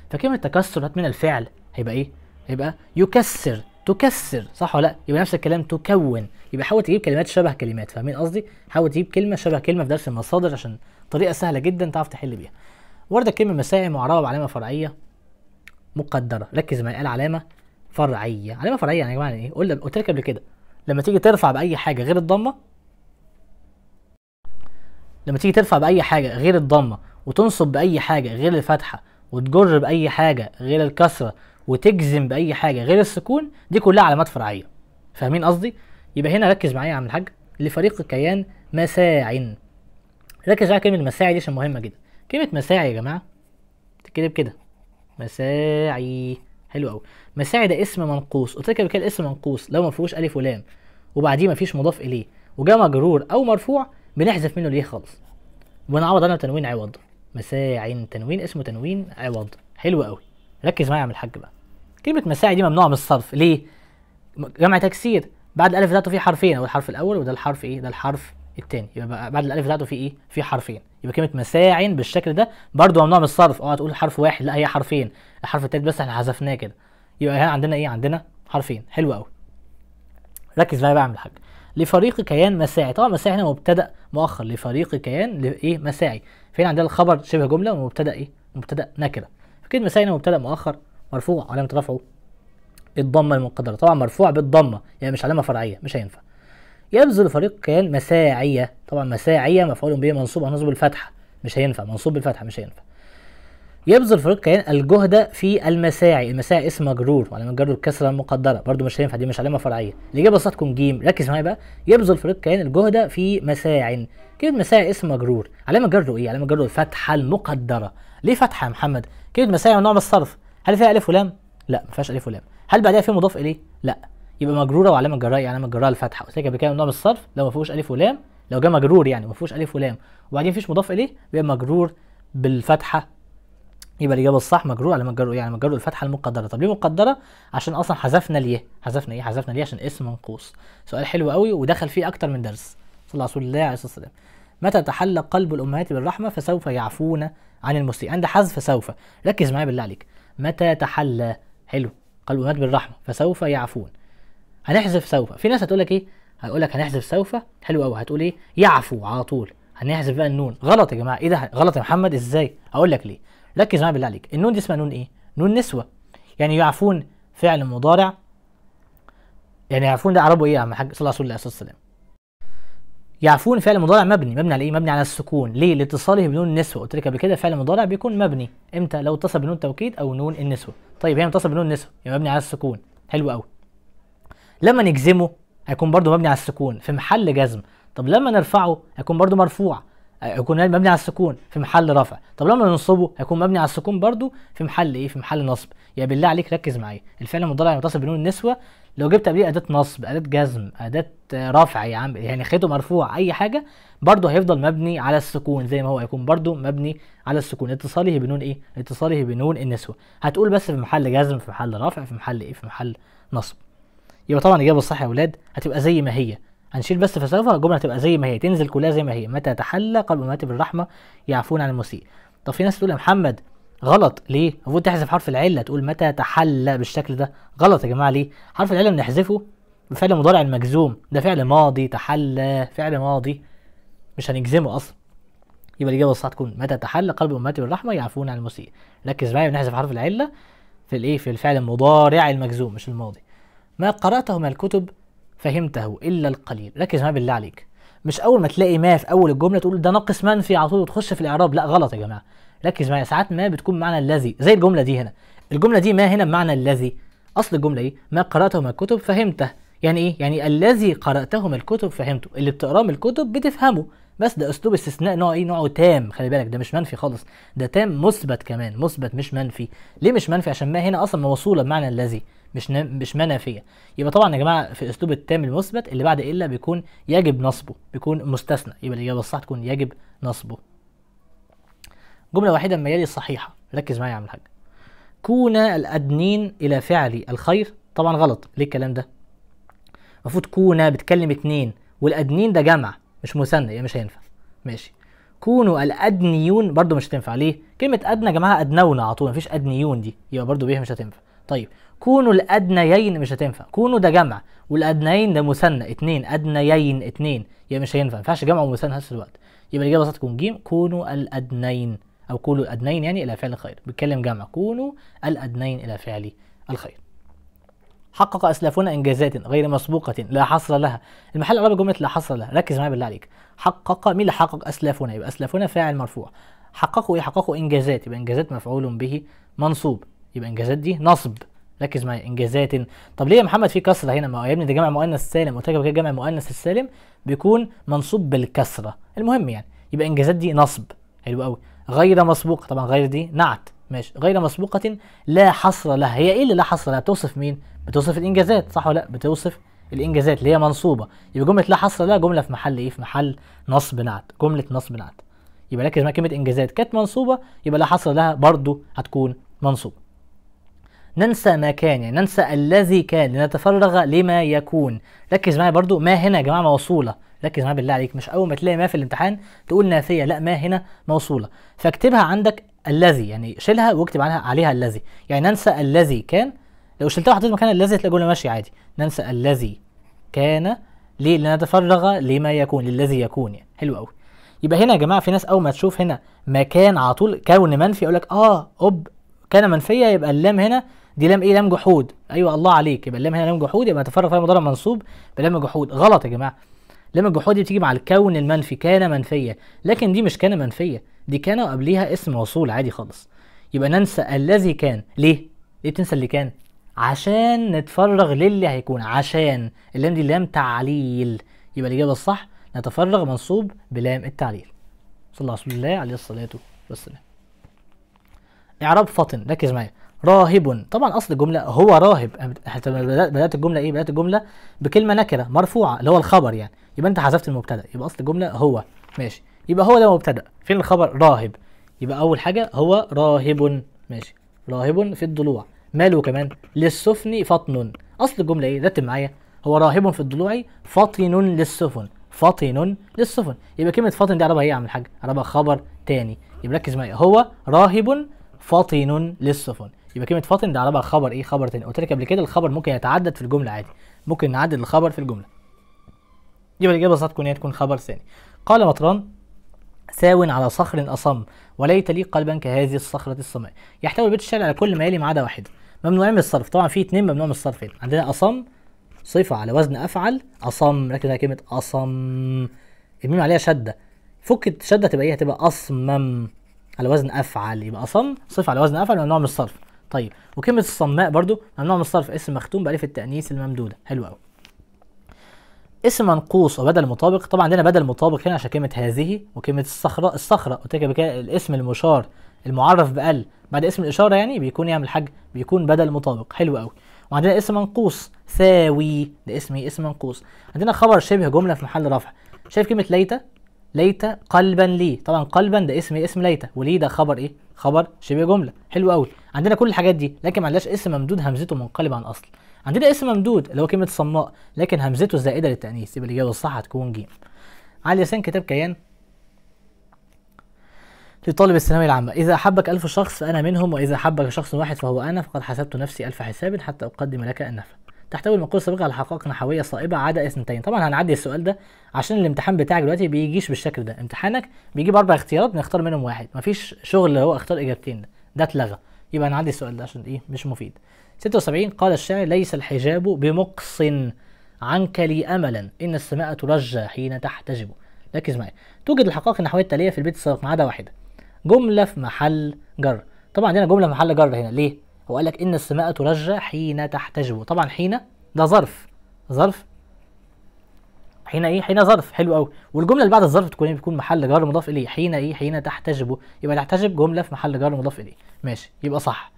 فكلمه تكسر هات من الفعل هيبقى ايه هيبقى يكسر تكسر صح ولا لا يبقى نفس الكلام تكون يبقى حاول تجيب كلمات شبه كلمات فاهمين قصدي حاول تجيب كلمه شبه كلمه في درس المصادر عشان طريقه سهله جدا تعرف تحل بيها ورد الكلمه مسائل معربه بعلامه فرعيه مقدره ركز معايا قال علامه فرعيه علامه فرعيه يعني يا جماعه يعني ايه قلنا قلت لك قبل كده لما تيجي ترفع باي حاجه غير الضمه لما تيجي ترفع باي حاجه غير الضمه وتنصب باي حاجه غير الفتحه وتجر باي حاجه غير الكسره وتجزم باي حاجه غير السكون دي كلها علامات فرعيه فاهمين قصدي يبقى هنا ركز معايا يا عم الحاج لفريق الكيان مساع ركز على كلمه مساعي دي عشان مهمه جدا كلمه مساعي يا جماعه تتكتب كده مساعي حلو قوي مساعي ده اسم منقوص قلت لك قبل كده اسم منقوص لو ما فيهوش الف ولام وبعديه ما فيش مضاف اليه وجا مجرور او مرفوع بنحذف منه ليه خالص ونعوض عنه تنوين عوض مساعي تنوين اسمه تنوين عوض حلو قوي ركز معايا يا عم الحاج بقى كلمه مساعي دي ممنوعه من الصرف ليه جمع تكسير بعد الالف بتاعته في حرفين هو الحرف الاول وده الحرف ايه ده الحرف الثاني يبقى بعد الالف بتاعته في ايه في حرفين يبقى كلمه مساع بالشكل ده برضو ممنوع من الصرف أوعى تقول حرف واحد لا هي حرفين الحرف التالت بس احنا حذفناه كده يبقى هنا عندنا ايه عندنا حرفين حلو قوي ركز بقى بعمل حاجه لفريق كيان مساعي طبعا مساعي هنا مبتدا مؤخر لفريق كيان إيه؟ مساعي فين عندنا الخبر شبه جمله ومبتدا ايه مبتدا نكره فكلمة مساعي هنا مبتدا مؤخر مرفوع علامه رفعه الضمه المنقدره طبعا مرفوع بالضمه يعني مش علامه فرعيه مش هينفع يبذل فريق كيان مساعيه طبعا مساعيه مفعول به منصوب نصب الفتحه مش هينفع منصوب بالفتحه مش هينفع يبذل فريق كيان الجهد في المساعي المساعي اسم مجرور وعلامه جر الكسره المقدره برده مش هينفع دي مش علامه فرعيه الاجابه الصح تكون جيم ركز معايا بقى يبذل فريق كيان الجهد في مساعي كلمه مساعي اسم مجرور علامه جره ايه علامه جره الفتحه المقدره ليه فتحه يا محمد كلمه مساعي نوع من الصرف هل فيها الف ولام؟ لا ما فيهاش الف ولام هل بعدها في مضاف اليه؟ لا يبقى مجروره وعلامه يعني علامه جرها الفتحه قلت لك قبل كده نوع الصرف لو ما فيهوش الف ولام لو جه مجرور يعني ما فيهوش الف ولام وبعدين فيش مضاف اليه بيبقى مجرور بالفتحه يبقى الاجابه الصح مجرور علامه جره يعني مجرور الفتحه المقدره طب ليه مقدره عشان اصلا حذفنا ليه؟ حذفنا ايه حذفنا ليه عشان اسم منقوص سؤال حلو قوي ودخل فيه اكتر من درس صلى الله رسول الله عليه الصلاه والسلام متى تحلى قلب الامهات بالرحمه فسوف يعفون عن المسيء عند حذف سوف ركز معايا بالله عليك متى تحلى حلو قال ومات بالرحمة فسوف يعفون هنحذف سوف في ناس هتقول لك إيه هقول لك هنحذف سوف حلو قوي هتقول إيه يعفو على طول هنحذف بقى النون غلط يا جماعة إيه ده غلط يا محمد إزاي أقول لك ليه ركز معايا بالله عليك النون دي اسمها نون إيه نون نسوة يعني يعفون فعل مضارع يعني يعفون ده عربه إيه يا عم حاج صلى الله عليه وسلم يعفون فعل مضارع مبني مبني على ايه مبني على السكون ليه لاتصاله بنون النسوه قلت لك قبل كده فعل مضارع بيكون مبني امتى لو اتصل بنون توكيد او نون النسوه طيب هي متصل بنون النسوه يبقى مبني على السكون حلو قوي لما نجزمه هيكون برده مبني على السكون في محل جزم طب لما نرفعه هيكون برده مرفوع هيكون مبني على السكون في محل رفع طب لما ننصبه هيكون مبني على السكون برضو في محل ايه في محل نصب يا بالله عليك ركز معايا الفعل المضارع المتصل بنون النسوه لو جبت قبليه اداه نصب اداه جزم اداه رفع يا عم يعني خيطه مرفوع اي حاجه برضو هيفضل مبني على السكون زي ما هو هيكون برضو مبني على السكون اتصاله بنون ايه اتصاله بنون النسوه هتقول بس في محل جزم في محل رفع في محل ايه في محل نصب يبقى طبعا الاجابه الصح يا اولاد هتبقى زي ما هي هنشيل بس فسوف الجمله هتبقى زي ما هي تنزل كلها زي ما هي متى تحلى قلب امهات بالرحمه يعفون عن المسيء طب في ناس تقول يا محمد غلط ليه المفروض تحذف حرف العله تقول متى تحلى بالشكل ده غلط يا جماعه ليه حرف العله بنحذفه بفعل مضارع المجزوم ده فعل ماضي تحلى فعل ماضي مش هنجزمه اصلا يبقى الاجابه الصح تكون متى تحلى قلب امهات بالرحمه يعفون عن المسيء ركز معايا بنحذف حرف العله في الايه في الفعل المضارع المجزوم مش الماضي ما قراته من الكتب فهمته إلا القليل ركز معايا بالله عليك مش أول ما تلاقي ما في أول الجملة تقول ده ناقص منفي على طول وتخش في الإعراب لا غلط يا جماعة ركز معايا ساعات ما بتكون معنى الذي زي الجملة دي هنا الجملة دي ما هنا بمعنى الذي أصل الجملة إيه ما قرأته من الكتب فهمته يعني إيه يعني الذي قرأته من الكتب فهمته اللي بتقراه من الكتب بتفهمه بس ده اسلوب استثناء نوع ايه نوعه تام خلي بالك ده مش منفي خالص ده تام مثبت كمان مثبت مش منفي ليه مش منفي عشان ما هنا اصلا موصوله بمعنى الذي مش مش منافيه يبقى طبعا يا جماعه في اسلوب التام المثبت اللي بعد الا بيكون يجب نصبه بيكون مستثنى يبقى الاجابه الصح تكون يجب نصبه جمله واحده ما يلي الصحيحه ركز معايا يا عم الحاج كون الادنين الى فعل الخير طبعا غلط ليه الكلام ده المفروض كون بتكلم اتنين والادنين ده جمع مش مثنى يبقى مش هينفع ماشي كونوا الادنيون برضو مش هتنفع ليه كلمه ادنى يا جماعه ادنونا على طول مفيش ادنيون دي يبقى برضو بيها مش هتنفع طيب كونوا الادنيين مش هتنفع كونوا ده جمع والادنيين ده مثنى اتنين ادنيين اتنين يبقى مش هينفع ما ينفعش جمع ومثنى في نفس الوقت يبقى الاجابه صح تكون جيم كونوا الادنين او كونوا الادنين يعني الى فعل الخير بيتكلم جمع كونوا الادنين الى فعل الخير حقق اسلافنا انجازات غير مسبوقه لا حصر لها المحل العربي جمله لا حصر لها ركز معايا بالله عليك حقق مين اللي حقق اسلافنا يبقى اسلافنا فاعل مرفوع حققوا ايه حققوا انجازات يبقى انجازات مفعول به منصوب يبقى انجازات دي نصب ركز معايا انجازات طب ليه يا محمد في كسره هنا ما يا ابني ده جمع مؤنث سالم قلت لك كده جمع مؤنث السالم بيكون منصوب بالكسره المهم يعني يبقى انجازات دي نصب حلو قوي غير مسبوقه طبعا غير دي نعت ماشي غير مسبوقه لا حصر لها هي ايه اللي لا حصر لها بتوصف مين بتوصف الانجازات صح ولا لا بتوصف الانجازات اللي هي منصوبه يبقى جمله لا حصر لها جمله في محل ايه في محل نصب نعت جمله نصب نعت يبقى ركز مع كلمه انجازات كانت منصوبه يبقى لا حصر لها برضو هتكون منصوبه ننسى ما كان يعني ننسى الذي كان لنتفرغ لما يكون ركز معايا برضو ما هنا يا جماعه موصوله ركز معايا بالله عليك مش اول ما تلاقي ما في الامتحان تقول نافيه لا ما هنا موصوله فاكتبها عندك الذي يعني شيلها واكتب عليها عليها الذي يعني ننسى الذي كان لو شلتها وحطيت مكان الذي تلاقي جمله ماشيه عادي ننسى الذي كان ليه لنتفرغ لما يكون للذي يكون يعني حلو قوي يبقى هنا يا جماعه في ناس اول ما تشوف هنا مكان على طول كون منفي يقول لك اه اوب كان منفيه يبقى اللام هنا دي لام ايه لام جحود ايوه الله عليك يبقى اللام هنا لام جحود يبقى تفرغ فعل مضارع منصوب بلام جحود غلط يا جماعه لام الجحود دي بتيجي مع الكون المنفي كان منفيه لكن دي مش كان منفيه دي كان وقبليها اسم موصول عادي خالص يبقى ننسى الذي كان ليه ليه بتنسى اللي كان عشان نتفرغ للي هيكون عشان اللام دي لام تعليل يبقى الاجابه الصح نتفرغ منصوب بلام التعليل صلى الله عليه وسلم عليه الصلاه والسلام اعراب فاطن ركز معايا راهب طبعا اصل الجمله هو راهب حتى بدات الجمله ايه بدات الجمله بكلمه نكره مرفوعه اللي هو الخبر يعني يبقى انت حذفت المبتدا يبقى اصل الجمله هو ماشي يبقى هو ده مبتدا فين الخبر راهب يبقى اول حاجه هو راهب ماشي راهب في الضلوع ماله كمان للسفن فطن اصل الجمله ايه رتب معايا هو راهب في الضلوع فطن للسفن فطن للسفن يبقى كلمه فطن دي عربها ايه يا عم الحاج عربها خبر تاني يبقى ركز معايا هو راهب فاطن للسفن يبقى كلمه فاطن ده على خبر ايه خبر تاني قلت لك قبل كده الخبر ممكن يتعدد في الجمله عادي ممكن نعدد الخبر في الجمله يبقى الاجابه تكون هي إيه؟ تكون خبر ثاني قال مطران ساو على صخر اصم وليت لي قلبا كهذه الصخره الصماء يحتوي بيت الشعر على كل ما يلي ما عدا واحده ممنوع من الصرف طبعا في اثنين ممنوع من الصرف هنا عندنا اصم صفه على وزن افعل اصم لكن كلمه اصم الميم عليها شده فكت شده تبقى ايه هتبقى اصمم على وزن افعل يبقى صم صف على وزن افعل ممنوع من الصرف طيب وكلمه الصماء برضو ممنوع من الصرف اسم مختوم بالف التانيث الممدوده حلو قوي اسم منقوص وبدل مطابق طبعا عندنا بدل مطابق هنا عشان كلمه هذه وكلمه الصخره الصخره قلت لك الاسم المشار المعرف بال بعد اسم الاشاره يعني بيكون يعمل حاجه بيكون بدل مطابق حلو قوي وعندنا اسم منقوص ثاوي ده اسم اسم منقوص عندنا خبر شبه جمله في محل رفع شايف كلمه ليت ليت قلبا لي طبعا قلبا ده اسم إيه؟ اسم ليت ولي ده خبر ايه خبر شبه جمله حلو قوي عندنا كل الحاجات دي لكن ما عندناش اسم ممدود همزته منقلب عن اصل عندنا اسم ممدود اللي هو كلمه صماء لكن همزته زائده للتانيث يبقى الاجابه الصح هتكون ج علي ياسين كتاب كيان لطالب الثانويه العامه اذا احبك الف شخص فانا منهم واذا احبك شخص واحد فهو انا فقد حسبت نفسي الف حساب حتى اقدم لك النفع تحتوي المقولة السابقة على حقائق نحوية صائبة عدا إيه اثنتين طبعا هنعدي السؤال ده عشان الامتحان بتاعك دلوقتي بيجيش بالشكل ده امتحانك بيجيب اربع اختيارات نختار منهم واحد مفيش شغل اللي هو اختار اجابتين ده ده اتلغى يبقى هنعدي السؤال ده عشان ايه مش مفيد 76 قال الشاعر ليس الحجاب بمقص عنك لي املا ان السماء ترجى حين تحتجب ركز معايا توجد الحقائق النحويه التاليه في البيت السابق ما عدا واحده جمله في محل جر طبعا عندنا جمله في محل جر هنا ليه وقال لك إن السماء ترجى حين تحتجب طبعا حين ده ظرف ظرف حين ايه حين ظرف حلو قوي والجمله اللي بعد الظرف تكون ايه بتكون محل جر مضاف اليه حين ايه حين تحتجب يبقى تحتجب جمله في محل جر مضاف اليه ماشي يبقى صح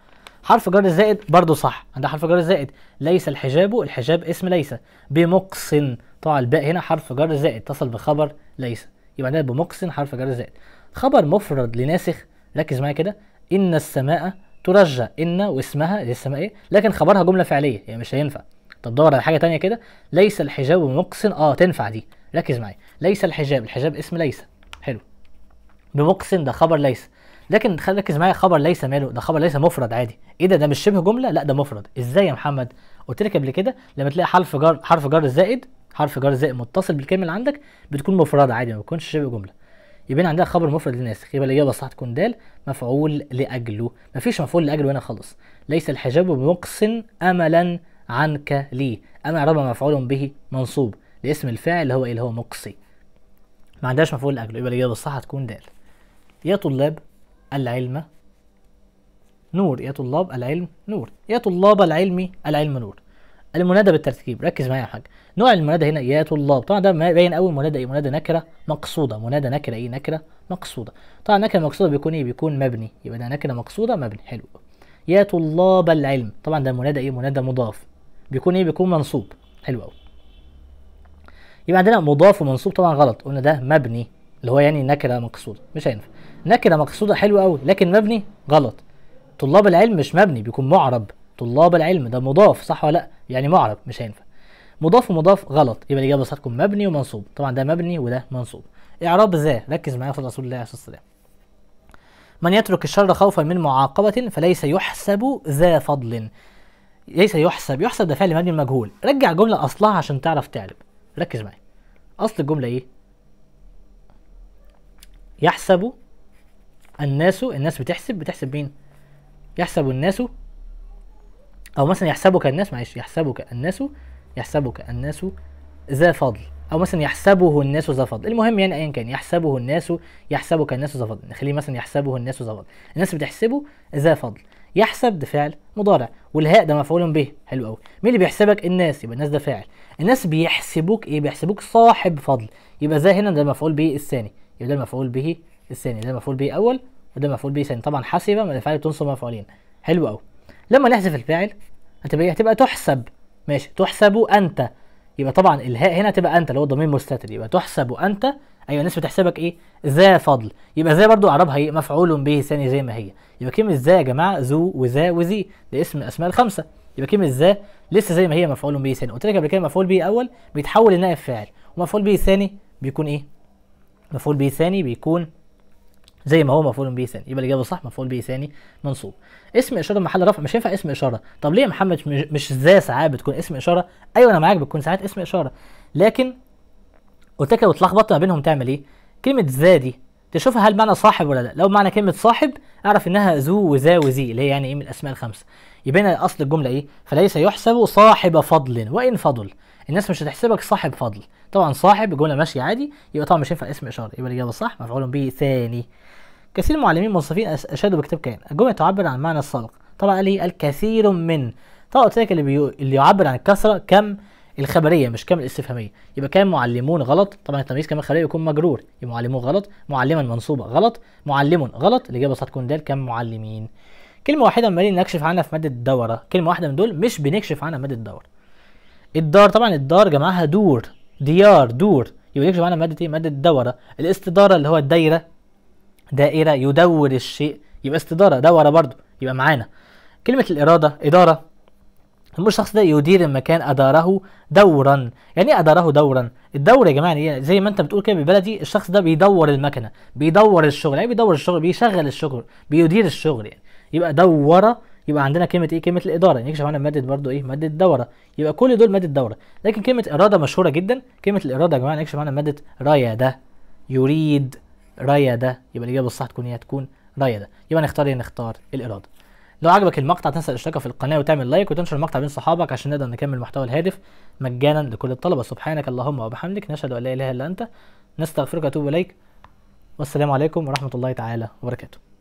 حرف جر الزائد برضه صح ده حرف جر الزائد ليس الحجاب الحجاب اسم ليس بمقسن طبعا الباء هنا حرف جر زائد اتصل بخبر ليس يبقى عندنا بمقسن حرف جر زائد خبر مفرد لناسخ ركز معايا كده ان السماء ترجى ان واسمها اسمها ايه لكن خبرها جمله فعليه يعني مش هينفع طب دور على حاجه تانية كده ليس الحجاب بمقصن اه تنفع دي ركز معايا ليس الحجاب الحجاب اسم ليس حلو بمقصن ده خبر ليس لكن ركز معايا خبر ليس ماله ده خبر ليس مفرد عادي ايه ده ده مش شبه جمله لا ده مفرد ازاي يا محمد قلت لك قبل كده لما تلاقي حرف جر حرف جر زائد حرف جر زائد متصل بالكلمه اللي عندك بتكون مفرده عادي ما بتكونش شبه جمله يبقى عندها خبر مفرد للناس يبقى الاجابه الصح تكون دال مفعول لاجله مفيش مفعول لاجله هنا خالص ليس الحجاب بمقص املا عنك لي اما اعرابها مفعول به منصوب لاسم الفاعل اللي هو ايه اللي هو مقصي ما عندهاش مفعول لاجله يبقى الاجابه الصح هتكون دال يا طلاب العلم نور يا طلاب العلم نور يا طلاب العلم العلم نور المنادى بالترتيب ركز معايا يا حاج نوع المنادى هنا يا طلاب طبعا ده باين قوي منادى ايه منادى نكره مقصوده منادى نكره ايه نكره مقصوده طبعا نكره مقصوده بيكون ايه بيكون مبني يبقى ده نكره مقصوده مبني حلو يا طلاب العلم طبعا ده منادى ايه منادى مضاف بيكون ايه بيكون منصوب حلو قوي يبقى عندنا مضاف ومنصوب طبعا غلط قلنا ده مبني اللي هو يعني نكره مقصوده مش هينفع نكره مقصوده حلو قوي لكن مبني غلط طلاب العلم مش مبني بيكون معرب طلاب العلم ده مضاف صح ولا لا يعني معرب مش هينفع مضاف ومضاف غلط يبقى الاجابه بتاعتكم مبني ومنصوب طبعا ده مبني وده منصوب اعراب ذا ركز معايا في رسول الله عليه الصلاه والسلام من يترك الشر خوفا من معاقبه فليس يحسب ذا فضل ليس يحسب يحسب ده فعل مبني مجهول رجع جمله اصلها عشان تعرف تعرب ركز معايا اصل الجمله ايه يحسب الناس الناس بتحسب بتحسب مين يحسب الناس او مثلا يحسبك الناس معلش يحسبك الناس يحسبك الناس ذا فضل او مثلا يحسبه الناس ذا فضل المهم يعني ايا كان يحسبه الناس يحسبك الناس ذا فضل نخليه مثلا يحسبه الناس ذا فضل الناس بتحسبه ذا فضل يحسب ده فعل مضارع والهاء ده مفعول به حلو قوي مين اللي بيحسبك الناس يبقى الناس ده فاعل الناس بيحسبوك ايه بيحسبوك صاحب فضل يبقى ذا هنا ده مفعول به الثاني يبقى ده مفعول به الثاني ده مفعول به اول وده مفعول به ثاني طبعا حسب ما فعل تنصب مفعولين حلو قوي لما نحذف الفاعل هتبقى هتبقى تحسب ماشي تحسب انت يبقى طبعا الهاء هنا تبقى انت اللي هو ضمير مستتر يبقى تحسب انت ايوه الناس بتحسبك ايه ذا فضل يبقى ذا برضو اعرابها ايه مفعول به ثاني زي ما هي يبقى كلمه ذا يا جماعه ذو وذا وذي ده اسم الاسماء الخمسه يبقى كلمه ذا لسه زي ما هي مفعول به ثاني قلت لك قبل كده مفعول به اول بيتحول لنائب فاعل ومفعول به ثاني بيكون ايه مفعول به ثاني بيكون زي ما هو مفعول به ثاني يبقى الاجابه صح مفعول به ثاني منصوب اسم اشاره محل رفع مش هينفع اسم اشاره طب ليه يا محمد مش ذا ساعات بتكون اسم اشاره ايوه انا معاك بتكون ساعات اسم اشاره لكن قلت لك لو اتلخبطت ما بينهم تعمل ايه كلمه ذا دي تشوفها هل معنى صاحب ولا لا لو معنى كلمه صاحب اعرف انها ذو وذا وذي اللي هي يعني ايه من الاسماء الخمسه يبقى هنا اصل الجمله ايه فليس يحسب صاحب فضل وان فضل الناس مش هتحسبك صاحب فضل طبعا صاحب الجمله ماشيه عادي يبقى طبعا مش هينفع اسم اشاره يبقى الاجابه صح مفعول به ثاني كثير من المعلمين الموظفين اشادوا بكتاب كان الجمله تعبر عن معنى السابق طبعا قال ايه الكثير من طبعا قلت لك اللي, اللي يعبر عن الكثره كم الخبريه مش كم الاستفهاميه يبقى كان معلمون غلط طبعا التمييز كم خبريه يكون مجرور يبقى معلمون غلط معلما منصوبه غلط معلم غلط الاجابه صح تكون دال كم معلمين كلمه واحده عمالين نكشف عنها في ماده الدوره كلمه واحده من دول مش بنكشف عنها ماده الدوره الدار طبعا الدار جمعها دور ديار دور يبقى نكشف عنها ماده ايه ماده الدوره الاستداره اللي هو الدايره دائره يدور الشيء يبقى استداره دوره برضو يبقى معانا كلمه الاراده اداره المهم الشخص ده يدير المكان اداره دورا يعني ايه اداره دورا الدور يا جماعه يعني إيه؟ زي ما انت بتقول كده بالبلدي الشخص ده بيدور المكنه بيدور الشغل يعني إيه بيدور الشغل بيشغل الشغل بيدير الشغل يعني يبقى دوره يبقى عندنا كلمه ايه كلمه الاداره يكشف يعني عنها إيه ماده برضو ايه ماده دوره يبقى كل دول ماده دوره لكن كلمه اراده مشهوره جدا كلمه الاراده يا جماعه يكشف عنها ماده رايه ده يريد ريادة يبقى الإجابة الصح تكون هي تكون ريادة يبقى نختار إيه نختار الإرادة لو عجبك المقطع تنسى الاشتراك في القناة وتعمل لايك وتنشر المقطع بين صحابك عشان نقدر نكمل المحتوى الهادف مجانا لكل الطلبة سبحانك اللهم وبحمدك نشهد أن لا إله إلا أنت نستغفرك وأتوب إليك والسلام عليكم ورحمة الله تعالى وبركاته